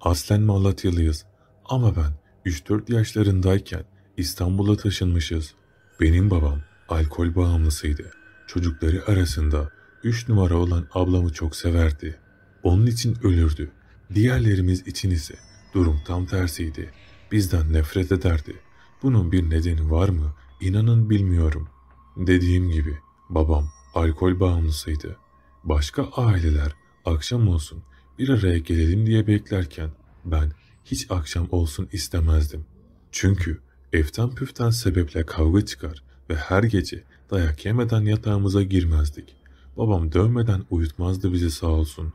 Aslen Malatyalıyız ama ben 3-4 yaşlarındayken İstanbul'a taşınmışız. Benim babam alkol bağımlısıydı. Çocukları arasında üç numara olan ablamı çok severdi. Onun için ölürdü. Diğerlerimiz için ise durum tam tersiydi. Bizden nefret ederdi. Bunun bir nedeni var mı? İnanın bilmiyorum. Dediğim gibi babam alkol bağımlısıydı. Başka aileler akşam olsun bir araya gelelim diye beklerken ben hiç akşam olsun istemezdim. Çünkü eften püften sebeple kavga çıkar ve her gece dayak yemeden yatağımıza girmezdik. Babam dövmeden uyutmazdı bizi sağ olsun.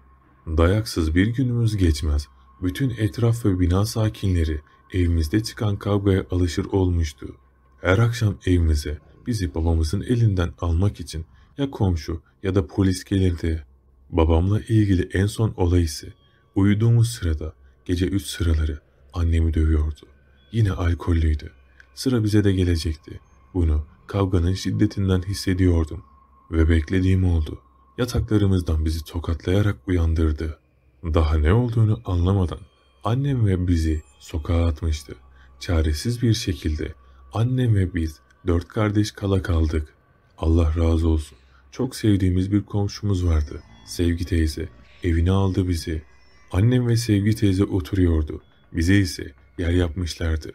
Dayaksız bir günümüz geçmez. Bütün etraf ve bina sakinleri evimizde çıkan kavgaya alışır olmuştu. Her akşam evimize bizi babamızın elinden almak için ya komşu ya da polis gelirdi. Babamla ilgili en son olay ise uyuduğumuz sırada gece üç sıraları annemi dövüyordu. Yine alkollüydü. Sıra bize de gelecekti. Bunu kavganın şiddetinden hissediyordum.'' Ve beklediğim oldu. Yataklarımızdan bizi tokatlayarak uyandırdı. Daha ne olduğunu anlamadan annem ve bizi sokağa atmıştı. Çaresiz bir şekilde annem ve biz dört kardeş kala kaldık. Allah razı olsun. Çok sevdiğimiz bir komşumuz vardı. Sevgi teyze evine aldı bizi. Annem ve Sevgi teyze oturuyordu. Bize ise yer yapmışlardı.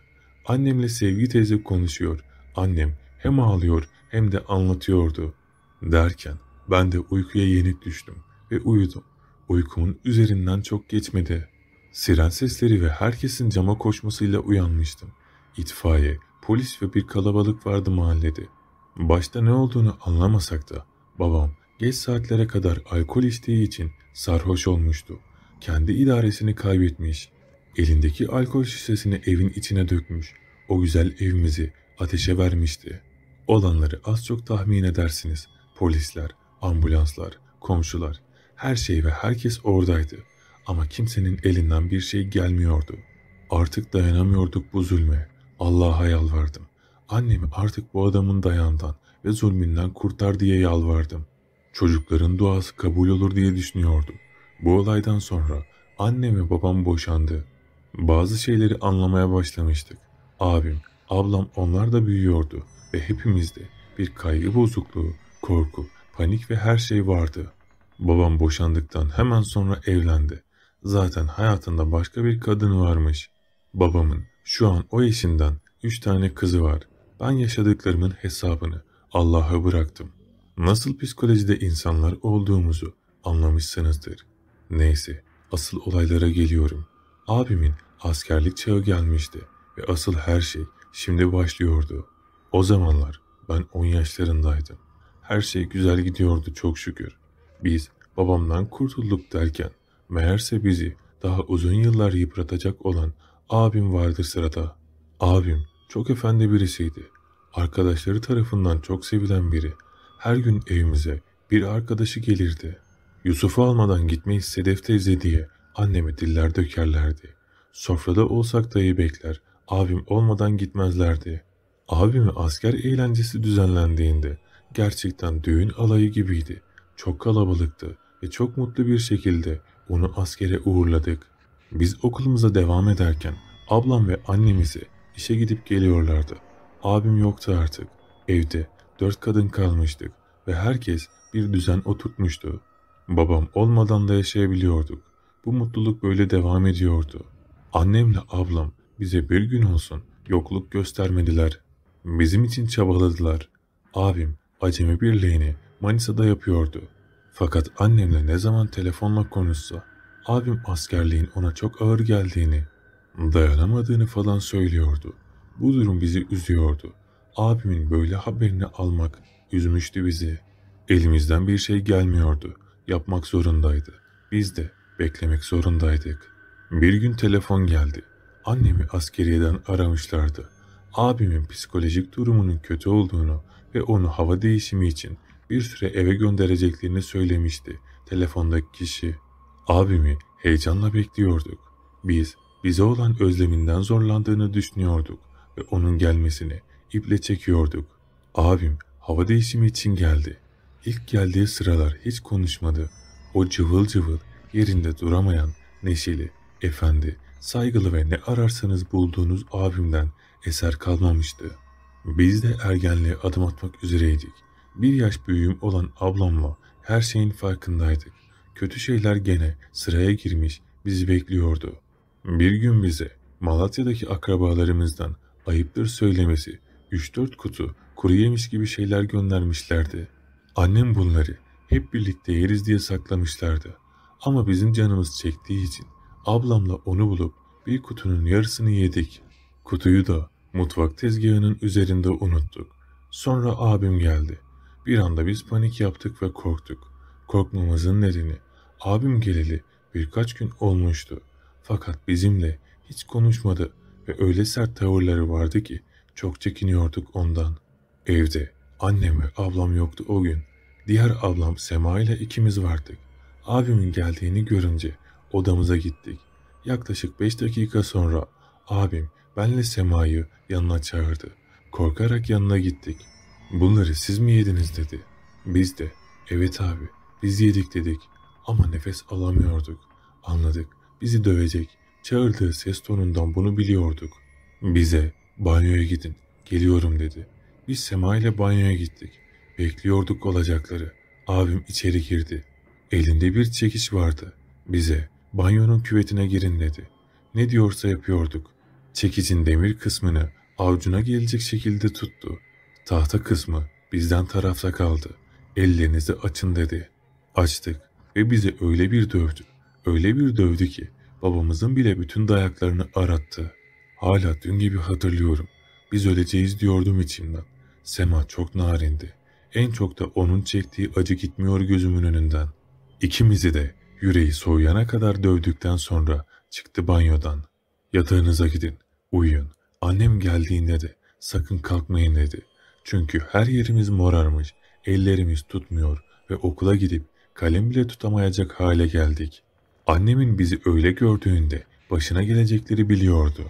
Annemle Sevgi teyze konuşuyor. Annem hem ağlıyor hem de anlatıyordu. Derken ben de uykuya yenik düştüm ve uyudum. Uykumun üzerinden çok geçmedi. Siren sesleri ve herkesin cama koşmasıyla uyanmıştım. İtfaiye, polis ve bir kalabalık vardı mahallede. Başta ne olduğunu anlamasak da babam geç saatlere kadar alkol içtiği için sarhoş olmuştu. Kendi idaresini kaybetmiş. Elindeki alkol şişesini evin içine dökmüş. O güzel evimizi ateşe vermişti. Olanları az çok tahmin edersiniz.'' Polisler, ambulanslar, komşular, her şey ve herkes oradaydı. Ama kimsenin elinden bir şey gelmiyordu. Artık dayanamıyorduk bu zulme. Allah'a yalvardım. Annemi artık bu adamın dayandan ve zulmünden kurtar diye yalvardım. Çocukların duası kabul olur diye düşünüyordum. Bu olaydan sonra annem ve babam boşandı. Bazı şeyleri anlamaya başlamıştık. Abim, ablam onlar da büyüyordu ve hepimizde bir kaygı bozukluğu korku, panik ve her şey vardı. Babam boşandıktan hemen sonra evlendi. Zaten hayatında başka bir kadın varmış. Babamın şu an o eşinden üç tane kızı var. Ben yaşadıklarımın hesabını Allah'a bıraktım. Nasıl psikolojide insanlar olduğumuzu anlamışsınızdır. Neyse asıl olaylara geliyorum. Abimin askerlik çağı gelmişti ve asıl her şey şimdi başlıyordu. O zamanlar ben 10 yaşlarındaydım. Her şey güzel gidiyordu çok şükür. Biz babamdan kurtulduk derken meğerse bizi daha uzun yıllar yıpratacak olan abim vardı sırada. Abim çok efendi birisiydi. Arkadaşları tarafından çok sevilen biri. Her gün evimize bir arkadaşı gelirdi. Yusuf'u almadan gitmeyi Sedef teyze diye annemi diller dökerlerdi. Sofrada olsak dayı bekler, abim olmadan gitmezlerdi. Abimi asker eğlencesi düzenlendiğinde Gerçekten düğün alayı gibiydi. Çok kalabalıktı ve çok mutlu bir şekilde onu askere uğurladık. Biz okulumuza devam ederken ablam ve annemizi işe gidip geliyorlardı. Abim yoktu artık. Evde dört kadın kalmıştık ve herkes bir düzen oturtmuştu. Babam olmadan da yaşayabiliyorduk. Bu mutluluk böyle devam ediyordu. Annemle ablam bize bir gün olsun yokluk göstermediler. Bizim için çabaladılar. Abim acemi birliğini Manisa'da yapıyordu. Fakat annemle ne zaman telefonla konuşsa abim askerliğin ona çok ağır geldiğini, dayanamadığını falan söylüyordu. Bu durum bizi üzüyordu. Abimin böyle haberini almak üzmüştü bizi. Elimizden bir şey gelmiyordu. Yapmak zorundaydı. Biz de beklemek zorundaydık. Bir gün telefon geldi. Annemi askeriyeden aramışlardı. Abimin psikolojik durumunun kötü olduğunu ve onu hava değişimi için bir süre eve göndereceklerini söylemişti telefondaki kişi. Abimi heyecanla bekliyorduk. Biz bize olan özleminden zorlandığını düşünüyorduk ve onun gelmesini iple çekiyorduk. Abim hava değişimi için geldi. İlk geldiği sıralar hiç konuşmadı. O cıvıl cıvıl yerinde duramayan neşeli, efendi, saygılı ve ne ararsanız bulduğunuz abimden eser kalmamıştı.'' Biz de ergenliğe adım atmak üzereydik. Bir yaş büyüğüm olan ablamla her şeyin farkındaydık. Kötü şeyler gene sıraya girmiş bizi bekliyordu. Bir gün bize Malatya'daki akrabalarımızdan ayıptır söylemesi 3-4 kutu kuru yemiş gibi şeyler göndermişlerdi. Annem bunları hep birlikte yeriz diye saklamışlardı. Ama bizim canımız çektiği için ablamla onu bulup bir kutunun yarısını yedik. Kutuyu da Mutfak tezgahının üzerinde unuttuk. Sonra abim geldi. Bir anda biz panik yaptık ve korktuk. Korkmamızın nedeni abim geleli birkaç gün olmuştu. Fakat bizimle hiç konuşmadı ve öyle sert tavırları vardı ki çok çekiniyorduk ondan. Evde annem ve ablam yoktu o gün. Diğer ablam Sema ile ikimiz vardık. Abimin geldiğini görünce odamıza gittik. Yaklaşık 5 dakika sonra abim Benle Sema'yı yanına çağırdı. Korkarak yanına gittik. Bunları siz mi yediniz dedi. Biz de evet abi biz yedik dedik ama nefes alamıyorduk. Anladık bizi dövecek. Çağırdığı ses tonundan bunu biliyorduk. Bize banyoya gidin geliyorum dedi. Biz Sema ile banyoya gittik. Bekliyorduk olacakları. Abim içeri girdi. Elinde bir çekiş vardı. Bize banyonun küvetine girin dedi. Ne diyorsa yapıyorduk. Çekicin demir kısmını avcuna gelecek şekilde tuttu. Tahta kısmı bizden tarafta kaldı. Ellerinizi açın dedi. Açtık ve bize öyle bir dövdü. Öyle bir dövdü ki babamızın bile bütün dayaklarını arattı. Hala dün gibi hatırlıyorum. Biz öleceğiz diyordum içimden. Sema çok narindi. En çok da onun çektiği acı gitmiyor gözümün önünden. İkimizi de yüreği soğuyana kadar dövdükten sonra çıktı banyodan. Yatağınıza gidin, uyuyun. Annem geldiğinde de sakın kalkmayın dedi. Çünkü her yerimiz morarmış, ellerimiz tutmuyor ve okula gidip kalem bile tutamayacak hale geldik. Annemin bizi öyle gördüğünde başına gelecekleri biliyordu.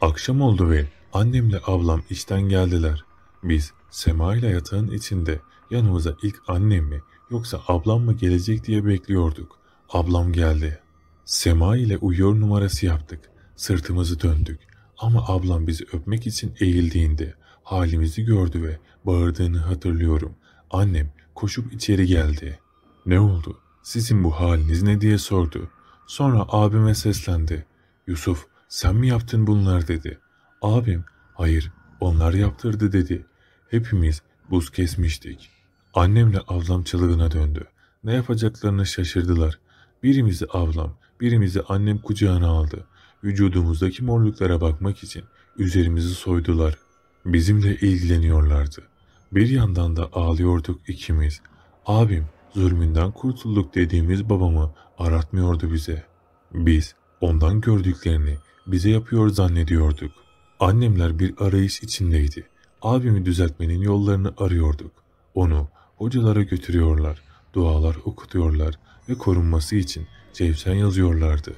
Akşam oldu ve annemle ablam işten geldiler. Biz Sema ile yatağın içinde yanımıza ilk annem mi yoksa ablam mı gelecek diye bekliyorduk. Ablam geldi. Sema ile uyuyor numarası yaptık. Sırtımızı döndük ama ablam bizi öpmek için eğildiğinde halimizi gördü ve bağırdığını hatırlıyorum. Annem koşup içeri geldi. Ne oldu? Sizin bu haliniz ne diye sordu. Sonra abime seslendi. Yusuf sen mi yaptın bunlar dedi. Abim hayır onlar yaptırdı dedi. Hepimiz buz kesmiştik. Annemle ablam çılgına döndü. Ne yapacaklarını şaşırdılar. Birimizi ablam, birimizi annem kucağına aldı. Vücudumuzdaki morluklara bakmak için üzerimizi soydular. Bizimle ilgileniyorlardı. Bir yandan da ağlıyorduk ikimiz. Abim zulmünden kurtulduk dediğimiz babamı aratmıyordu bize. Biz ondan gördüklerini bize yapıyor zannediyorduk. Annemler bir arayış içindeydi. Abimi düzeltmenin yollarını arıyorduk. Onu hocalara götürüyorlar, dualar okutuyorlar ve korunması için cevsen yazıyorlardı.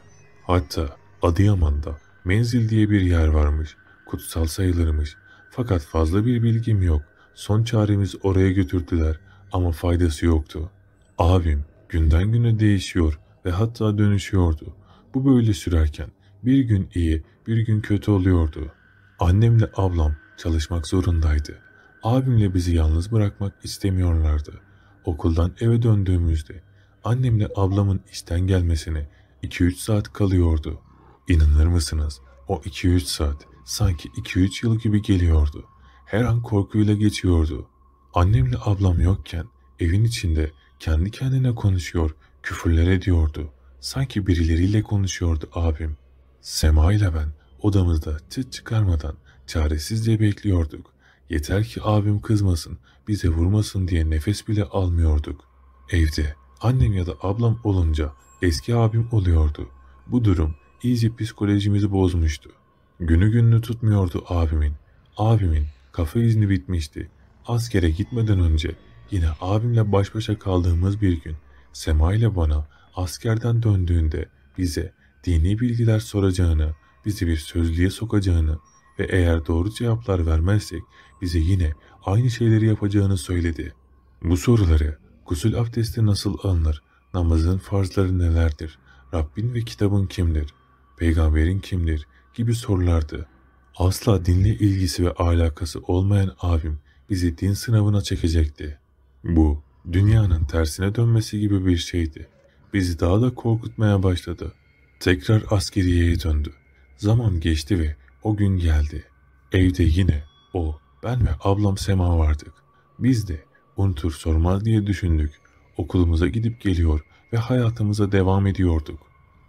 Hatta Adıyaman'da menzil diye bir yer varmış. Kutsal sayılırmış. Fakat fazla bir bilgim yok. Son çaremiz oraya götürdüler ama faydası yoktu. Abim günden güne değişiyor ve hatta dönüşüyordu. Bu böyle sürerken bir gün iyi, bir gün kötü oluyordu. Annemle ablam çalışmak zorundaydı. Abimle bizi yalnız bırakmak istemiyorlardı. Okuldan eve döndüğümüzde annemle ablamın işten gelmesini 2-3 saat kalıyordu. İnanır mısınız? O 2-3 saat sanki 2-3 yıl gibi geliyordu. Her an korkuyla geçiyordu. Annemle ablam yokken evin içinde kendi kendine konuşuyor, küfürler ediyordu. Sanki birileriyle konuşuyordu abim. Sema ile ben odamızda çıt çıkarmadan çaresizce bekliyorduk. Yeter ki abim kızmasın, bize vurmasın diye nefes bile almıyorduk. Evde annem ya da ablam olunca eski abim oluyordu. Bu durum iyice psikolojimizi bozmuştu. Günü gününü tutmuyordu abimin. Abimin kafa izni bitmişti. Askere gitmeden önce yine abimle baş başa kaldığımız bir gün Sema ile bana askerden döndüğünde bize dini bilgiler soracağını, bizi bir sözlüğe sokacağını ve eğer doğru cevaplar vermezsek bize yine aynı şeyleri yapacağını söyledi. Bu soruları gusül abdesti nasıl alınır, namazın farzları nelerdir, Rabbin ve kitabın kimdir, peygamberin kimdir gibi sorulardı. Asla dinle ilgisi ve alakası olmayan abim bizi din sınavına çekecekti. Bu dünyanın tersine dönmesi gibi bir şeydi. Bizi daha da korkutmaya başladı. Tekrar askeriyeye döndü. Zaman geçti ve o gün geldi. Evde yine o, ben ve ablam Sema vardık. Biz de unutur sormaz diye düşündük. Okulumuza gidip geliyor ve hayatımıza devam ediyorduk.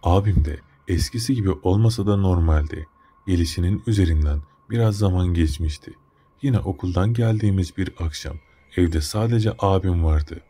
Abim de Eskisi gibi olmasa da normaldi. Gelişinin üzerinden biraz zaman geçmişti. Yine okuldan geldiğimiz bir akşam evde sadece abim vardı.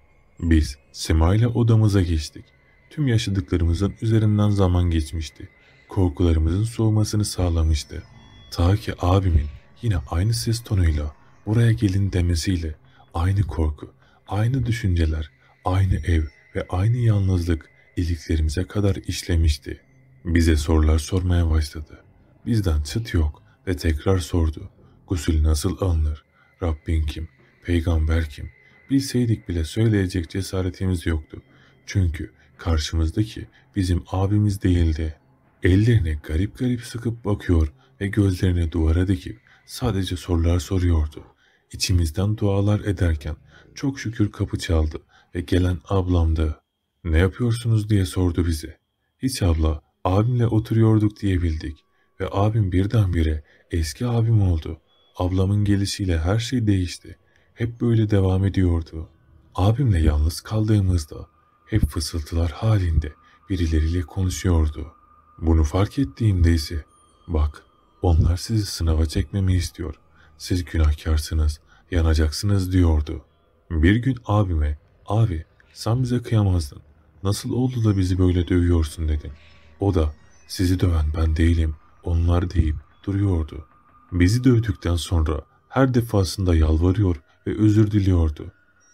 Biz Sema ile odamıza geçtik. Tüm yaşadıklarımızın üzerinden zaman geçmişti. Korkularımızın soğumasını sağlamıştı. Ta ki abimin yine aynı ses tonuyla buraya gelin demesiyle aynı korku, aynı düşünceler, aynı ev ve aynı yalnızlık iliklerimize kadar işlemişti. Bize sorular sormaya başladı. Bizden çıt yok ve tekrar sordu. Gusül nasıl alınır? Rabbin kim? Peygamber kim? Bilseydik bile söyleyecek cesaretimiz yoktu. Çünkü karşımızdaki bizim abimiz değildi. Ellerini garip garip sıkıp bakıyor ve gözlerini duvara dikip sadece sorular soruyordu. İçimizden dualar ederken çok şükür kapı çaldı ve gelen ablamdı. Ne yapıyorsunuz diye sordu bize. Hiç abla Abimle oturuyorduk diyebildik ve abim birdenbire eski abim oldu. Ablamın gelişiyle her şey değişti. Hep böyle devam ediyordu. Abimle yalnız kaldığımızda hep fısıltılar halinde birileriyle konuşuyordu. Bunu fark ettiğimde ise bak onlar sizi sınava çekmemi istiyor. Siz günahkarsınız, yanacaksınız diyordu. Bir gün abime abi sen bize kıyamazdın. Nasıl oldu da bizi böyle dövüyorsun dedim. O da sizi döven ben değilim, onlar deyip duruyordu. Bizi dövdükten sonra her defasında yalvarıyor ve özür diliyordu.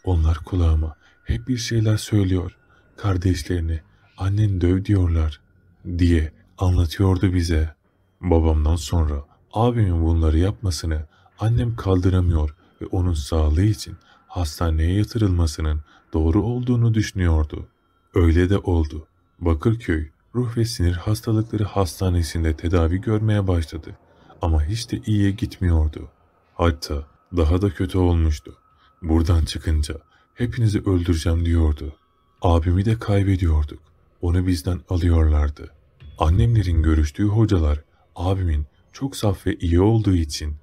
Onlar kulağıma hep bir şeyler söylüyor. Kardeşlerini annen döv diyorlar diye anlatıyordu bize. Babamdan sonra abimin bunları yapmasını annem kaldıramıyor ve onun sağlığı için hastaneye yatırılmasının doğru olduğunu düşünüyordu. Öyle de oldu. Bakırköy Ruh ve sinir hastalıkları hastanesinde tedavi görmeye başladı ama hiç de iyiye gitmiyordu. Hatta daha da kötü olmuştu. Buradan çıkınca hepinizi öldüreceğim diyordu. Abimi de kaybediyorduk. Onu bizden alıyorlardı. Annemlerin görüştüğü hocalar abimin çok saf ve iyi olduğu için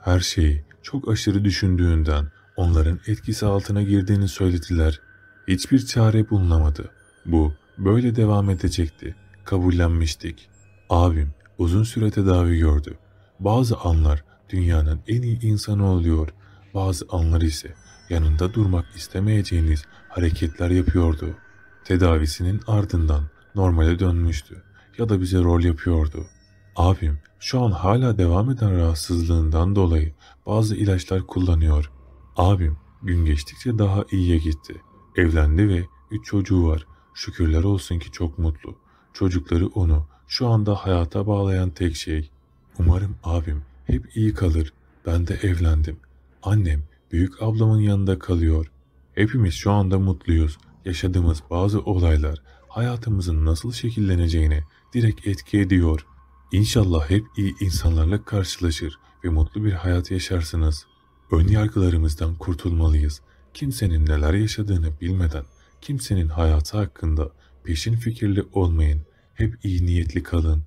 her şeyi çok aşırı düşündüğünden onların etkisi altına girdiğini söylediler. Hiçbir çare bulunamadı. Bu Böyle devam edecekti. Kabullenmiştik. Abim uzun süre tedavi gördü. Bazı anlar dünyanın en iyi insanı oluyor. Bazı anlar ise yanında durmak istemeyeceğiniz hareketler yapıyordu. Tedavisinin ardından normale dönmüştü ya da bize rol yapıyordu. Abim şu an hala devam eden rahatsızlığından dolayı bazı ilaçlar kullanıyor. Abim gün geçtikçe daha iyiye gitti. Evlendi ve 3 çocuğu var. Şükürler olsun ki çok mutlu. Çocukları onu şu anda hayata bağlayan tek şey. Umarım abim hep iyi kalır. Ben de evlendim. Annem büyük ablamın yanında kalıyor. Hepimiz şu anda mutluyuz. Yaşadığımız bazı olaylar hayatımızın nasıl şekilleneceğini direkt etki ediyor. İnşallah hep iyi insanlarla karşılaşır ve mutlu bir hayat yaşarsınız. Ön yargılarımızdan kurtulmalıyız. Kimsenin neler yaşadığını bilmeden Kimsenin hayatı hakkında peşin fikirli olmayın. Hep iyi niyetli kalın.